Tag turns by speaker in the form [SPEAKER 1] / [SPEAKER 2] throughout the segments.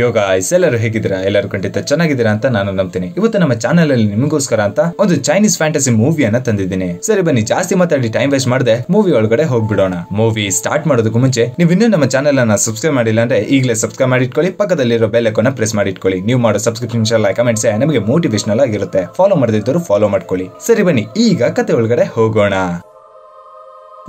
[SPEAKER 1] ಯೋಗ ಎಲ್ಲರೂ ಹೇಗಿದ್ದೀರಾ ಎಲ್ಲರೂ ಖಂಡಿತ ಚೆನ್ನಾಗಿದ್ದೀರಾ ಅಂತ ನಾನು ನಂಬ್ತೀನಿ ಇವತ್ತು ನಮ್ಮ ಚಾನಲ್ ಅಲ್ಲಿ ನಿಮಗೋಸ್ಕರ ಅಂತ ಒಂದು ಚೈನೀಸ್ ಫ್ಯಾಂಟಸಿ ಮೂವಿಯನ್ನ ತಂದಿದ್ದೀನಿ ಸರಿ ಬನ್ನಿ ಜಾಸ್ತಿ ಮಾತಾಡಿ ಟೈಮ್ ವೇಸ್ಟ್ ಮಾಡದೆ ಮೂವಿ ಒಳಗಡೆ ಹೋಗ್ಬಿಡೋಣ ಮೂವಿ ಸ್ಟಾರ್ಟ್ ಮಾಡೋದಕ್ಕೂ ಮುಂಚೆ ನೀವು ಇನ್ನೂ ನಮ್ಮ ಚಾನಲ್ ಅನ್ನ ಸಬ್ಸ್ಕ್ರೈಬ್ ಮಾಡಿಲ್ಲ ಅಂದ್ರೆ ಈಗಲೇ ಸಬ್ಸ್ಕ್ರೈಬ್ ಮಾಡಿಟ್ಕೊಳ್ಳಿ ಪಕ್ಕದಲ್ಲಿರೋ ಬೆಲ್ಲೈಕೋನ ಪ್ರೆಸ್ ಮಾಡಿಟ್ಕೊಳ್ಳಿ ನೀವು ಮಾಡೋ ಸಬ್ಸ್ಕ್ರಿಪ್ಷನ್ ಎಲ್ಲ ಕಮೆಂಟ್ಸ್ ನಮಗೆ ಮೋಟಿವೇಶನಲ್ ಆಗಿರುತ್ತೆ ಫಾಲೋ ಮಾಡದಿದ್ದರು ಫಾಲೋ ಮಾಡ್ಕೊಳ್ಳಿ ಸರಿ ಬನ್ನಿ ಈಗ ಕತೆ ಒಳಗಡೆ ಹೋಗೋಣ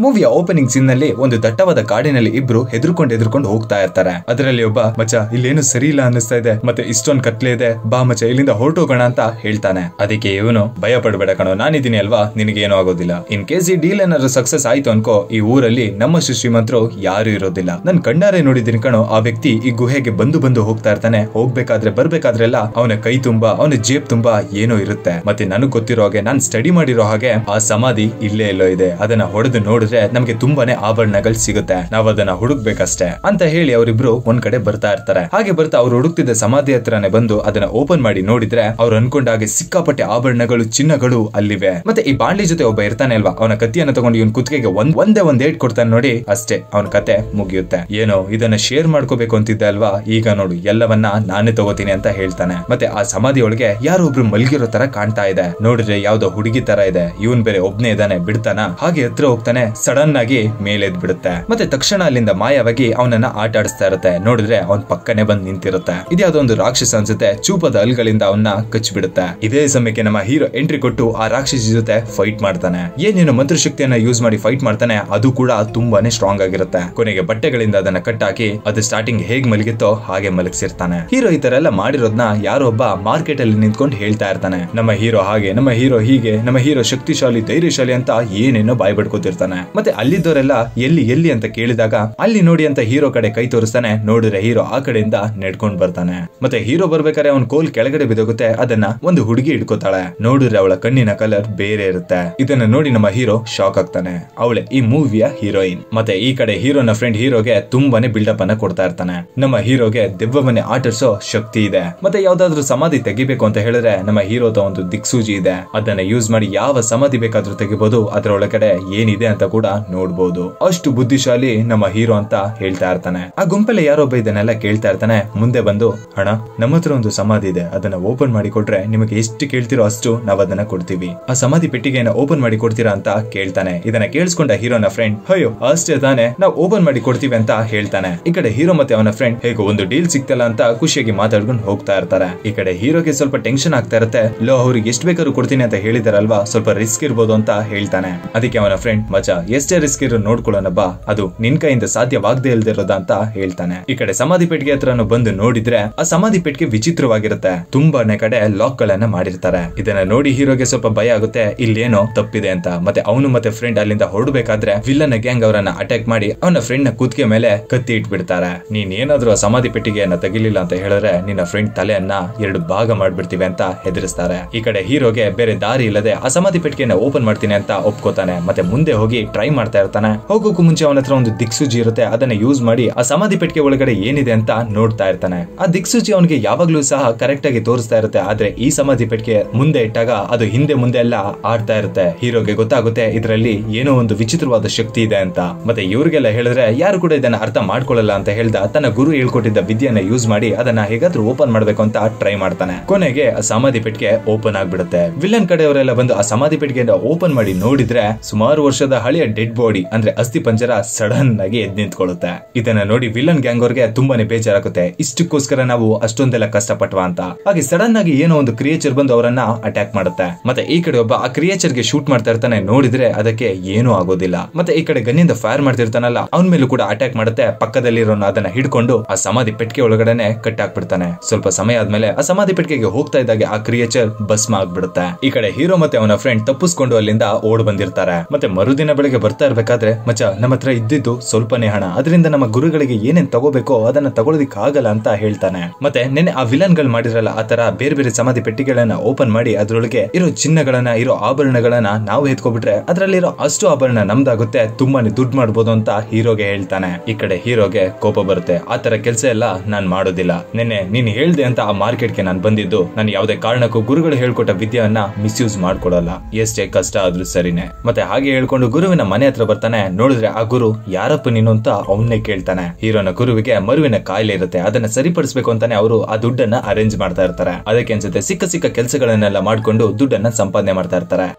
[SPEAKER 1] ಮೂವಿಯ ಓಪನಿಂಗ್ ಸೀನ್ ನಲ್ಲಿ ಒಂದು ದಟ್ಟವಾದ ಕಾಡಿನಲ್ಲಿ ಇಬ್ರು ಹೆದರ್ಕೊಂಡು ಹೆದರ್ಕೊಂಡು ಹೋಗ್ತಾ ಇರ್ತಾರೆ ಅದರಲ್ಲಿ ಒಬ್ಬ ಮಚ ಇಲ್ಲೇನು ಸರಿ ಇಲ್ಲ ಅನ್ನಿಸ್ತಾ ಇದೆ ಮತ್ತೆ ಇಷ್ಟೊಂದ್ ಕತ್ಲೆ ಇದೆ ಬಾ ಮಚ ಇಲ್ಲಿಂದ ಹೊರಟೋಗೋಣ ಅಂತ ಹೇಳ್ತಾನೆ ಅದಕ್ಕೆ ಇವನು ಭಯ ಪಡಬೇಡ ಕಣೋ ನಾನಿದ್ದೀನಿ ಅಲ್ವಾ ನಿನಗೆ ಏನೂ ಆಗೋದಿಲ್ಲ ಇನ್ ಕೇಸ್ ಈ ಡೀಲ್ ಏನಾದ್ರು ಸಕ್ಸಸ್ ಆಯ್ತು ಅನ್ಕೋ ಈ ಊರಲ್ಲಿ ನಮ್ಮ ಶ್ರೀಮಂತರು ಯಾರು ಇರೋದಿಲ್ಲ ನನ್ ಕಣ್ಣಾರೆ ನೋಡಿದೀನಿ ಕಣೋ ಆ ವ್ಯಕ್ತಿ ಈ ಗುಹೆಗೆ ಬಂದು ಬಂದು ಹೋಗ್ತಾ ಇರ್ತಾನೆ ಹೋಗ್ಬೇಕಾದ್ರೆ ಬರ್ಬೇಕಾದ್ರೆಲ್ಲ ಅವನ ಕೈ ತುಂಬಾ ಅವನ ಜೇಬ್ ತುಂಬಾ ಏನೋ ಇರುತ್ತೆ ಮತ್ತೆ ನನಗ್ ಗೊತ್ತಿರೋ ಹಾಗೆ ನಾನ್ ಸ್ಟಡಿ ಮಾಡಿರೋ ಹಾಗೆ ಆ ಸಮಾಧಿ ಇಲ್ಲೇ ಎಲ್ಲೋ ಇದೆ ಅದನ್ನ ಹೊಡೆದು ನೋಡಿದ್ರೆ ನಮ್ಗೆ ನಮಗೆ ತುಂಬಾನೇ ಆಭರಣಗಳು ಸಿಗುತ್ತೆ ನಾವ್ ಅದನ್ನ ಹುಡುಕ್ಬೇಕಷ್ಟೇ ಅಂತ ಹೇಳಿ ಅವರಿಬ್ರು ಒಂದ್ ಕಡೆ ಬರ್ತಾ ಇರ್ತಾರೆ ಹಾಗೆ ಬರ್ತಾ ಅವ್ರು ಹುಡುಕ್ತಿದ್ದ ಸಮಾಧಿ ಹತ್ರನೇ ಬಂದು ಅದನ್ನ ಓಪನ್ ಮಾಡಿ ನೋಡಿದ್ರೆ ಅವ್ರು ಅನ್ಕೊಂಡಾಗೆ ಸಿಕ್ಕಾಪಟ್ಟೆ ಆಭರಣಗಳು ಚಿನ್ನಗಳು ಅಲ್ಲಿವೆ ಮತ್ತೆ ಈ ಬಾಂಡ್ಲಿ ಜೊತೆ ಒಬ್ಬ ಇರ್ತಾನೆ ಅಲ್ವಾ ಅವನ ಕಥೆಯನ್ನ ತಗೊಂಡು ಇವನ್ ಕುತ್ತಿಗೆಗೆ ಒಂದ್ ಒಂದೇ ಒಂದ್ ಏಟ್ ಕೊಡ್ತಾನೆ ನೋಡಿ ಅಷ್ಟೇ ಅವನ ಕತೆ ಮುಗಿಯುತ್ತೆ ಏನೋ ಇದನ್ನ ಶೇರ್ ಮಾಡ್ಕೋಬೇಕು ಅಂತಿದ್ದೆ ಅಲ್ವಾ ಈಗ ನೋಡು ಎಲ್ಲವನ್ನ ನಾನೇ ತಗೋತೀನಿ ಅಂತ ಹೇಳ್ತಾನೆ ಮತ್ತೆ ಆ ಸಮಾಧಿ ಒಳಗೆ ಯಾರೋ ಒಬ್ರು ಮಲ್ಗಿರೋ ತರ ಕಾಣ್ತಾ ಇದೆ ನೋಡಿದ್ರೆ ಯಾವ್ದೋ ಹುಡುಗಿ ತರ ಇದೆ ಇವನ್ ಬೇರೆ ಒಬ್ನೇ ಇದಾನೆ ಬಿಡ್ತಾನ ಹಾಗೆ ಹತ್ರ ಹೋಗ್ತಾನೆ ಸಡನ್ ಆಗಿ ಮೇಲೆದ್ ಬಿಡುತ್ತೆ ಮತ್ತೆ ತಕ್ಷಣ ಅಲ್ಲಿಂದ ಮಾಯವಾಗಿ ಅವನನ್ನ ಆಟ ಆಡಿಸ್ತಾ ಇರುತ್ತೆ ನೋಡಿದ್ರೆ ಅವನ್ ಪಕ್ಕನೆ ಬಂದ್ ನಿಂತಿರುತ್ತೆ ಇದ್ಯಾವುದೊಂದು ರಾಕ್ಷಸ ಅನ್ಸುತ್ತೆ ಚೂಪದ ಅಲ್ಗಳಿಂದ ಅವನ್ನ ಬಿಡುತ್ತೆ ಇದೇ ಸಮಯಕ್ಕೆ ನಮ್ಮ ಹೀರೋ ಎಂಟ್ರಿ ಕೊಟ್ಟು ಆ ರಾಕ್ಷಸ ಜೊತೆ ಫೈಟ್ ಮಾಡ್ತಾನೆ ಏನೇನು ಮಂತ್ರಶಕ್ತಿಯನ್ನ ಯೂಸ್ ಮಾಡಿ ಫೈಟ್ ಮಾಡ್ತಾನೆ ಅದು ಕೂಡ ತುಂಬಾನೇ ಸ್ಟ್ರಾಂಗ್ ಆಗಿರುತ್ತೆ ಕೊನೆಗೆ ಬಟ್ಟೆಗಳಿಂದ ಅದನ್ನ ಕಟ್ ಹಾಕಿ ಅದು ಸ್ಟಾರ್ಟಿಂಗ್ ಹೇಗ್ ಮಲಗಿತ್ತೋ ಹಾಗೆ ಮಲಗಿಸಿರ್ತಾನೆ ಹೀರೋ ಈ ತರ ಎಲ್ಲ ಮಾಡಿರೋದ್ನ ಒಬ್ಬ ಮಾರ್ಕೆಟ್ ಅಲ್ಲಿ ನಿಂತ್ಕೊಂಡು ಹೇಳ್ತಾ ಇರ್ತಾನೆ ನಮ್ಮ ಹೀರೋ ಹಾಗೆ ನಮ್ಮ ಹೀರೋ ಹೀಗೆ ನಮ್ಮ ಹೀರೋ ಶಕ್ತಿಶಾಲಿ ಧೈರ್ಯಶಾಲಿ ಅಂತ ಏನೇನೋ ಬಾಯ್ ಬಿಡ್ಕೋತಿರ್ತಾನೆ ಮತ್ತೆ ಅಲ್ಲಿದ್ದವರೆಲ್ಲ ಎಲ್ಲಿ ಎಲ್ಲಿ ಅಂತ ಕೇಳಿದಾಗ ಅಲ್ಲಿ ನೋಡಿ ಅಂತ ಹೀರೋ ಕಡೆ ಕೈ ತೋರಿಸ್ತಾನೆ ನೋಡಿದ್ರೆ ಹೀರೋ ಆ ಕಡೆಯಿಂದ ನೆಡ್ಕೊಂಡ್ ಬರ್ತಾನೆ ಮತ್ತೆ ಹೀರೋ ಬರ್ಬೇಕಾದ್ರೆ ಅವ್ನ ಕೋಲ್ ಕೆಳಗಡೆ ಬಿದೋಗುತ್ತೆ ಅದನ್ನ ಒಂದು ಹುಡುಗಿ ಇಟ್ಕೋತಾಳೆ ನೋಡಿದ್ರೆ ಅವಳ ಕಣ್ಣಿನ ಕಲರ್ ಬೇರೆ ಇರುತ್ತೆ ಇದನ್ನ ನೋಡಿ ನಮ್ಮ ಹೀರೋ ಶಾಕ್ ಆಗ್ತಾನೆ ಅವಳೆ ಈ ಮೂವಿಯ ಹೀರೋಯಿನ್ ಮತ್ತೆ ಈ ಕಡೆ ನ ಫ್ರೆಂಡ್ ಹೀರೋಗೆ ತುಂಬಾನೇ ಬಿಲ್ಡಪ್ ಅನ್ನ ಕೊಡ್ತಾ ಇರ್ತಾನೆ ನಮ್ಮ ಹೀರೋಗೆ ದೆವ್ವವನ್ನೇ ಆಟರ್ಸೋ ಶಕ್ತಿ ಇದೆ ಮತ್ತೆ ಯಾವ್ದಾದ್ರು ಸಮಾಧಿ ತೆಗಿಬೇಕು ಅಂತ ಹೇಳಿದ್ರೆ ನಮ್ಮ ಹೀರೋದ ಒಂದು ದಿಕ್ಸೂಜಿ ಇದೆ ಅದನ್ನ ಯೂಸ್ ಮಾಡಿ ಯಾವ ಸಮಾಧಿ ಬೇಕಾದ್ರೂ ತೆಗಿಬಹುದು ಅದರ ಒಳಗಡೆ ಏನಿದೆ ಅಂತ ಕೂಡ ಕೂಡ ನೋಡ್ಬೋದು ಅಷ್ಟು ಬುದ್ಧಿಶಾಲಿ ನಮ್ಮ ಹೀರೋ ಅಂತ ಹೇಳ್ತಾ ಇರ್ತಾನೆ ಆ ಗುಂಪಲ್ಲಿ ಯಾರೊಬ್ಬ ಇದನ್ನೆಲ್ಲ ಕೇಳ್ತಾ ಇರ್ತಾನೆ ಮುಂದೆ ಬಂದು ಹಣ ನಮ್ಮ ಹತ್ರ ಒಂದು ಸಮಾಧಿ ಇದೆ ಅದನ್ನ ಓಪನ್ ಮಾಡಿ ಕೊಟ್ರೆ ನಿಮಗೆ ಎಷ್ಟು ಕೇಳ್ತಿರೋ ಅಷ್ಟು ನಾವ್ ಅದನ್ನ ಕೊಡ್ತೀವಿ ಆ ಸಮಾಧಿ ಪೆಟ್ಟಿಗೆಯನ್ನ ಓಪನ್ ಮಾಡಿ ಕೊಡ್ತೀರಾ ಅಂತ ಕೇಳ್ತಾನೆ ಇದನ್ನ ಕೇಳಿಸ್ಕೊಂಡ ಹೀರೋನ ಫ್ರೆಂಡ್ ಅಯ್ಯೋ ಅಷ್ಟೇ ತಾನೆ ನಾವು ಓಪನ್ ಮಾಡಿ ಕೊಡ್ತೀವಿ ಅಂತ ಹೇಳ್ತಾನೆ ಈ ಕಡೆ ಹೀರೋ ಮತ್ತೆ ಅವನ ಫ್ರೆಂಡ್ ಹೇಗೋ ಒಂದು ಡೀಲ್ ಸಿಕ್ತಲ್ಲ ಅಂತ ಖುಷಿಯಾಗಿ ಮಾತಾಡ್ಕೊಂಡು ಹೋಗ್ತಾ ಇರ್ತಾರೆ ಈ ಕಡೆ ಹೀರೋಗೆ ಸ್ವಲ್ಪ ಟೆನ್ಷನ್ ಆಗ್ತಾ ಇರುತ್ತೆ ಲೋ ಅವ್ರಿಗೆ ಎಷ್ಟು ಬೇಕಾದ್ರೂ ಕೊಡ್ತೀನಿ ಅಂತ ಹೇಳಿದಾರಲ್ವಾ ಸ್ವಲ್ಪ ರಿಸ್ಕ್ ಇರ್ಬೋದು ಅಂತ ಹೇಳ್ತಾನೆ ಅದಕ್ಕೆ ಅವನ ಫ್ರೆಂಡ್ ಮಜಾ ಎಷ್ಟೇ ರಿಸ್ಕ್ ಇರೋ ನೋಡ್ಕೊಳ್ಳೋಣ ಬಾ ಅದು ನಿನ್ ಕೈಯಿಂದ ಸಾಧ್ಯವಾಗದೇ ಇಲ್ದಿರೋದ ಅಂತ ಹೇಳ್ತಾನೆ ಈ ಕಡೆ ಸಮಾಧಿ ಪೆಟ್ಟಿಗೆ ಹತ್ರನು ಬಂದು ನೋಡಿದ್ರೆ ಆ ಸಮಾಧಿ ಪೆಟ್ಟಿಗೆ ವಿಚಿತ್ರವಾಗಿರುತ್ತೆ ತುಂಬಾನೇ ಕಡೆ ಲಾಕ್ ಗಳನ್ನ ಮಾಡಿರ್ತಾರೆ ಇದನ್ನ ನೋಡಿ ಹೀರೋಗೆ ಸ್ವಲ್ಪ ಭಯ ಆಗುತ್ತೆ ಇಲ್ಲೇನೋ ತಪ್ಪಿದೆ ಅಂತ ಮತ್ತೆ ಅವನು ಮತ್ತೆ ಫ್ರೆಂಡ್ ಅಲ್ಲಿಂದ ಹೊರಡಬೇಕಾದ್ರೆ ವಿಲ್ಲನ್ ಗ್ಯಾಂಗ್ ಅವರನ್ನ ಅಟ್ಯಾಕ್ ಮಾಡಿ ಅವನ ಫ್ರೆಂಡ್ ನ ಕುದ್ಕೆ ಮೇಲೆ ಕತ್ತಿ ಇಟ್ಬಿಡ್ತಾರೆ ನೀನ್ ಏನಾದ್ರೂ ಸಮಾಧಿ ಪೆಟ್ಟಿಗೆಯನ್ನ ತಗಿಲಿಲ್ಲ ಅಂತ ಹೇಳಿದ್ರೆ ನಿನ್ನ ಫ್ರೆಂಡ್ ತಲೆಯನ್ನ ಎರಡು ಭಾಗ ಮಾಡ್ಬಿಡ್ತೀವಿ ಅಂತ ಹೆದರಿಸ್ತಾರೆ ಈ ಕಡೆ ಹೀರೋಗೆ ಬೇರೆ ದಾರಿ ಇಲ್ಲದೆ ಆ ಸಮಾಧಿ ಪೆಟ್ಟಿಗೆಯನ್ನ ಓಪನ್ ಮಾಡ್ತೀನಿ ಅಂತ ಒಪ್ಕೋತಾನೆ ಮತ್ತೆ ಮುಂದೆ ಹೋಗಿ ಟ್ರೈ ಮಾಡ್ತಾ ಇರ್ತಾನೆ ಹೋಗೋಕು ಮುಂಚೆ ಅವನ ಹತ್ರ ಒಂದು ದಿಕ್ಸೂಜಿ ಇರುತ್ತೆ ಅದನ್ನ ಯೂಸ್ ಮಾಡಿ ಆ ಸಮಾಧಿ ಪೆಟ್ಟಿಗೆ ಒಳಗಡೆ ಏನಿದೆ ಅಂತ ನೋಡ್ತಾ ಇರ್ತಾನೆ ಆ ದಿಕ್ಸೂಜಿ ಅವನಿಗೆ ಯಾವಾಗ್ಲೂ ಸಹ ಕರೆಕ್ಟ್ ಆಗಿ ತೋರಿಸ್ತಾ ಇರುತ್ತೆ ಆದ್ರೆ ಈ ಸಮಾಧಿ ಪೆಟ್ಟಿಗೆ ಮುಂದೆ ಇಟ್ಟಾಗ ಅದು ಹಿಂದೆ ಮುಂದೆ ಎಲ್ಲ ಆಡ್ತಾ ಇರುತ್ತೆ ಹೀರೋಗೆ ಗೊತ್ತಾಗುತ್ತೆ ಇದರಲ್ಲಿ ಏನೋ ಒಂದು ವಿಚಿತ್ರವಾದ ಶಕ್ತಿ ಇದೆ ಅಂತ ಮತ್ತೆ ಇವರಿಗೆಲ್ಲ ಹೇಳಿದ್ರೆ ಯಾರು ಕೂಡ ಇದನ್ನ ಅರ್ಥ ಮಾಡ್ಕೊಳ್ಳಲ್ಲ ಅಂತ ಹೇಳ್ದ ತನ್ನ ಗುರು ಹೇಳ್ಕೊಟ್ಟಿದ್ದ ವಿದ್ಯೆಯನ್ನ ಯೂಸ್ ಮಾಡಿ ಅದನ್ನ ಹೇಗಾದ್ರೂ ಓಪನ್ ಮಾಡ್ಬೇಕು ಅಂತ ಟ್ರೈ ಮಾಡ್ತಾನೆ ಕೊನೆಗೆ ಆ ಸಮಾಧಿ ಪೆಟ್ಟಿಗೆ ಓಪನ್ ಆಗ್ಬಿಡುತ್ತೆ ವಿಲನ್ ಕಡೆಯವರೆಲ್ಲ ಬಂದು ಆ ಸಮಾಧಿ ಪೆಟ್ಟಿಗೆ ಓಪನ್ ಮಾಡಿ ನೋಡಿದ್ರೆ ಸುಮಾರು ವರ್ಷದ ಹಳೆ ಡೆಡ್ ಬಾಡಿ ಅಂದ್ರೆ ಅಸ್ಥಿ ಪಂಜರ ಸಡನ್ ಆಗಿ ಎದ್ ನಿಂತ್ಕೊಳ್ಳುತ್ತೆ ಇದನ್ನ ನೋಡಿ ವಿಲನ್ ಗ್ಯಾಂಗ್ ಅವ್ರಿಗೆ ತುಂಬಾನೇ ಬೇಜಾರಾಗುತ್ತೆ ಇಷ್ಟಕ್ಕೋಸ್ಕರ ನಾವು ಅಷ್ಟೊಂದೆಲ್ಲ ಪಟ್ವಾ ಅಂತ ಹಾಗೆ ಸಡನ್ ಆಗಿ ಏನೋ ಒಂದು ಕ್ರಿಯೇಚರ್ ಬಂದು ಅವರನ್ನ ಅಟ್ಯಾಕ್ ಮಾಡುತ್ತೆ ಮತ್ತೆ ಈ ಕಡೆ ಒಬ್ಬ ಆ ಕ್ರಿಯೇಚರ್ ಗೆ ಶೂಟ್ ಮಾಡ್ತಾ ಇರ್ತಾನೆ ನೋಡಿದ್ರೆ ಅದಕ್ಕೆ ಏನೂ ಆಗೋದಿಲ್ಲ ಮತ್ತೆ ಈ ಕಡೆ ಗನ್ನಿಂದ ಫೈರ್ ಮಾಡ್ತಿರ್ತಾನಲ್ಲ ಅವನ ಮೇಲೂ ಕೂಡ ಅಟ್ಯಾಕ್ ಮಾಡುತ್ತೆ ಪಕ್ಕದಲ್ಲಿರೋನ ಅದನ್ನ ಹಿಡ್ಕೊಂಡು ಆ ಸಮಾಧಿ ಪೆಟ್ಟಿಗೆ ಒಳಗಡೆನೆ ಕಟ್ ಹಾಕ್ಬಿಡ್ತಾನೆ ಸ್ವಲ್ಪ ಸಮಯ ಆದ್ಮೇಲೆ ಆ ಸಮಾಧಿ ಪೆಟ್ಟಿಗೆಗೆ ಹೋಗ್ತಾ ಇದ್ದಾಗ ಆ ಕ್ರಿಯೇಚರ್ ಬಸ್ ಆಗ್ಬಿಡುತ್ತೆ ಈ ಕಡೆ ಹೀರೋ ಮತ್ತೆ ಅವನ ಫ್ರೆಂಡ್ ತಪ್ಪಿಸ್ಕೊಂಡು ಅಲ್ಲಿಂದ ಓಡ್ ಬಂದಿರ್ತಾರೆ ಮತ್ತೆ ಮರುದಿನ ಬೆಳಗ್ಗೆ ಗುರುಗಳಿಗೆ ಬರ್ತಾ ಇರಬೇಕಾದ್ರೆ ಮಚ್ಚ ನಮ್ಮ ಹತ್ರ ಇದ್ದಿದ್ದು ಸ್ವಲ್ಪನೇ ಹಣ ಅದರಿಂದ ನಮ್ಮ ಗುರುಗಳಿಗೆ ಏನೇನ್ ತಗೋಬೇಕೋ ಅದನ್ನ ತಗೊಳೋದಿಕ್ ಆಗಲ್ಲ ಅಂತ ಹೇಳ್ತಾನೆ ಮತ್ತೆ ನೆನೆ ಆ ವಿಲನ್ ಗಳು ಮಾಡಿರಲ್ಲ ಆ ತರ ಬೇರೆ ಬೇರೆ ಸಮಾಧಿ ಪೆಟ್ಟಿಗೆಗಳನ್ನ ಓಪನ್ ಮಾಡಿ ಅದರೊಳಗೆ ಇರೋ ಚಿನ್ನಗಳನ್ನ ಇರೋ ಆಭರಣಗಳನ್ನ ನಾವು ಎತ್ಕೊಬಿಟ್ರೆ ಅದರಲ್ಲಿರೋ ಅಷ್ಟು ಆಭರಣ ನಮ್ದಾಗುತ್ತೆ ತುಂಬಾನೇ ದುಡ್ಡು ಮಾಡ್ಬೋದು ಅಂತ ಹೀರೋಗೆ ಹೇಳ್ತಾನೆ ಈ ಕಡೆ ಹೀರೋಗೆ ಕೋಪ ಬರುತ್ತೆ ಆ ತರ ಕೆಲಸ ಎಲ್ಲ ನಾನ್ ಮಾಡೋದಿಲ್ಲ ನಿನ್ನೆ ನೀನ್ ಹೇಳ್ದೆ ಅಂತ ಆ ಮಾರ್ಕೆಟ್ ಗೆ ನಾನು ಬಂದಿದ್ದು ನಾನು ಯಾವುದೇ ಕಾರಣಕ್ಕೂ ಗುರುಗಳು ಹೇಳ್ಕೊಟ್ಟ ವಿದ್ಯೆಯನ್ನ ಮಿಸ್ಯೂಸ್ ಮಾಡ್ಕೊಡಲ್ಲ ಎಷ್ಟೇ ಕಷ್ಟ ಆದ್ರೂ ಸರಿನೇ ಮತ್ತೆ ಹಾಗೆ ಹೇಳ್ಕೊಂಡು ಗುರುವಿನ ಮನೆ ಹತ್ರ ಬರ್ತಾನೆ ನೋಡಿದ್ರೆ ಆ ಗುರು ಯಾರಪ್ಪ ನೀನು ಅಂತ ಅವನ್ನೇ ಕೇಳ್ತಾನೆ ಹೀರೋನ ಗುರುವಿಗೆ ಮರುವಿನ ಕಾಯಿಲೆ ಇರುತ್ತೆ ಅದನ್ನ ಸರಿಪಡಿಸಬೇಕು ಅಂತಾನೆ ಅವರು ಆ ದುಡ್ಡನ್ನ ಅರೇಂಜ್ ಮಾಡ್ತಾ ಇರ್ತಾರೆ ಅದಕ್ಕೆ ಅನ್ಸುತ್ತೆ ಸಿಕ್ಕ ಸಿಕ್ಕ ಕೆಲಸಗಳನ್ನೆಲ್ಲ ಮಾಡ್ಕೊಂಡು ದುಡ್ಡನ್ನ ಸಂಪಾದನೆ ಮಾಡ್ತಾ ಇರ್ತಾರೆ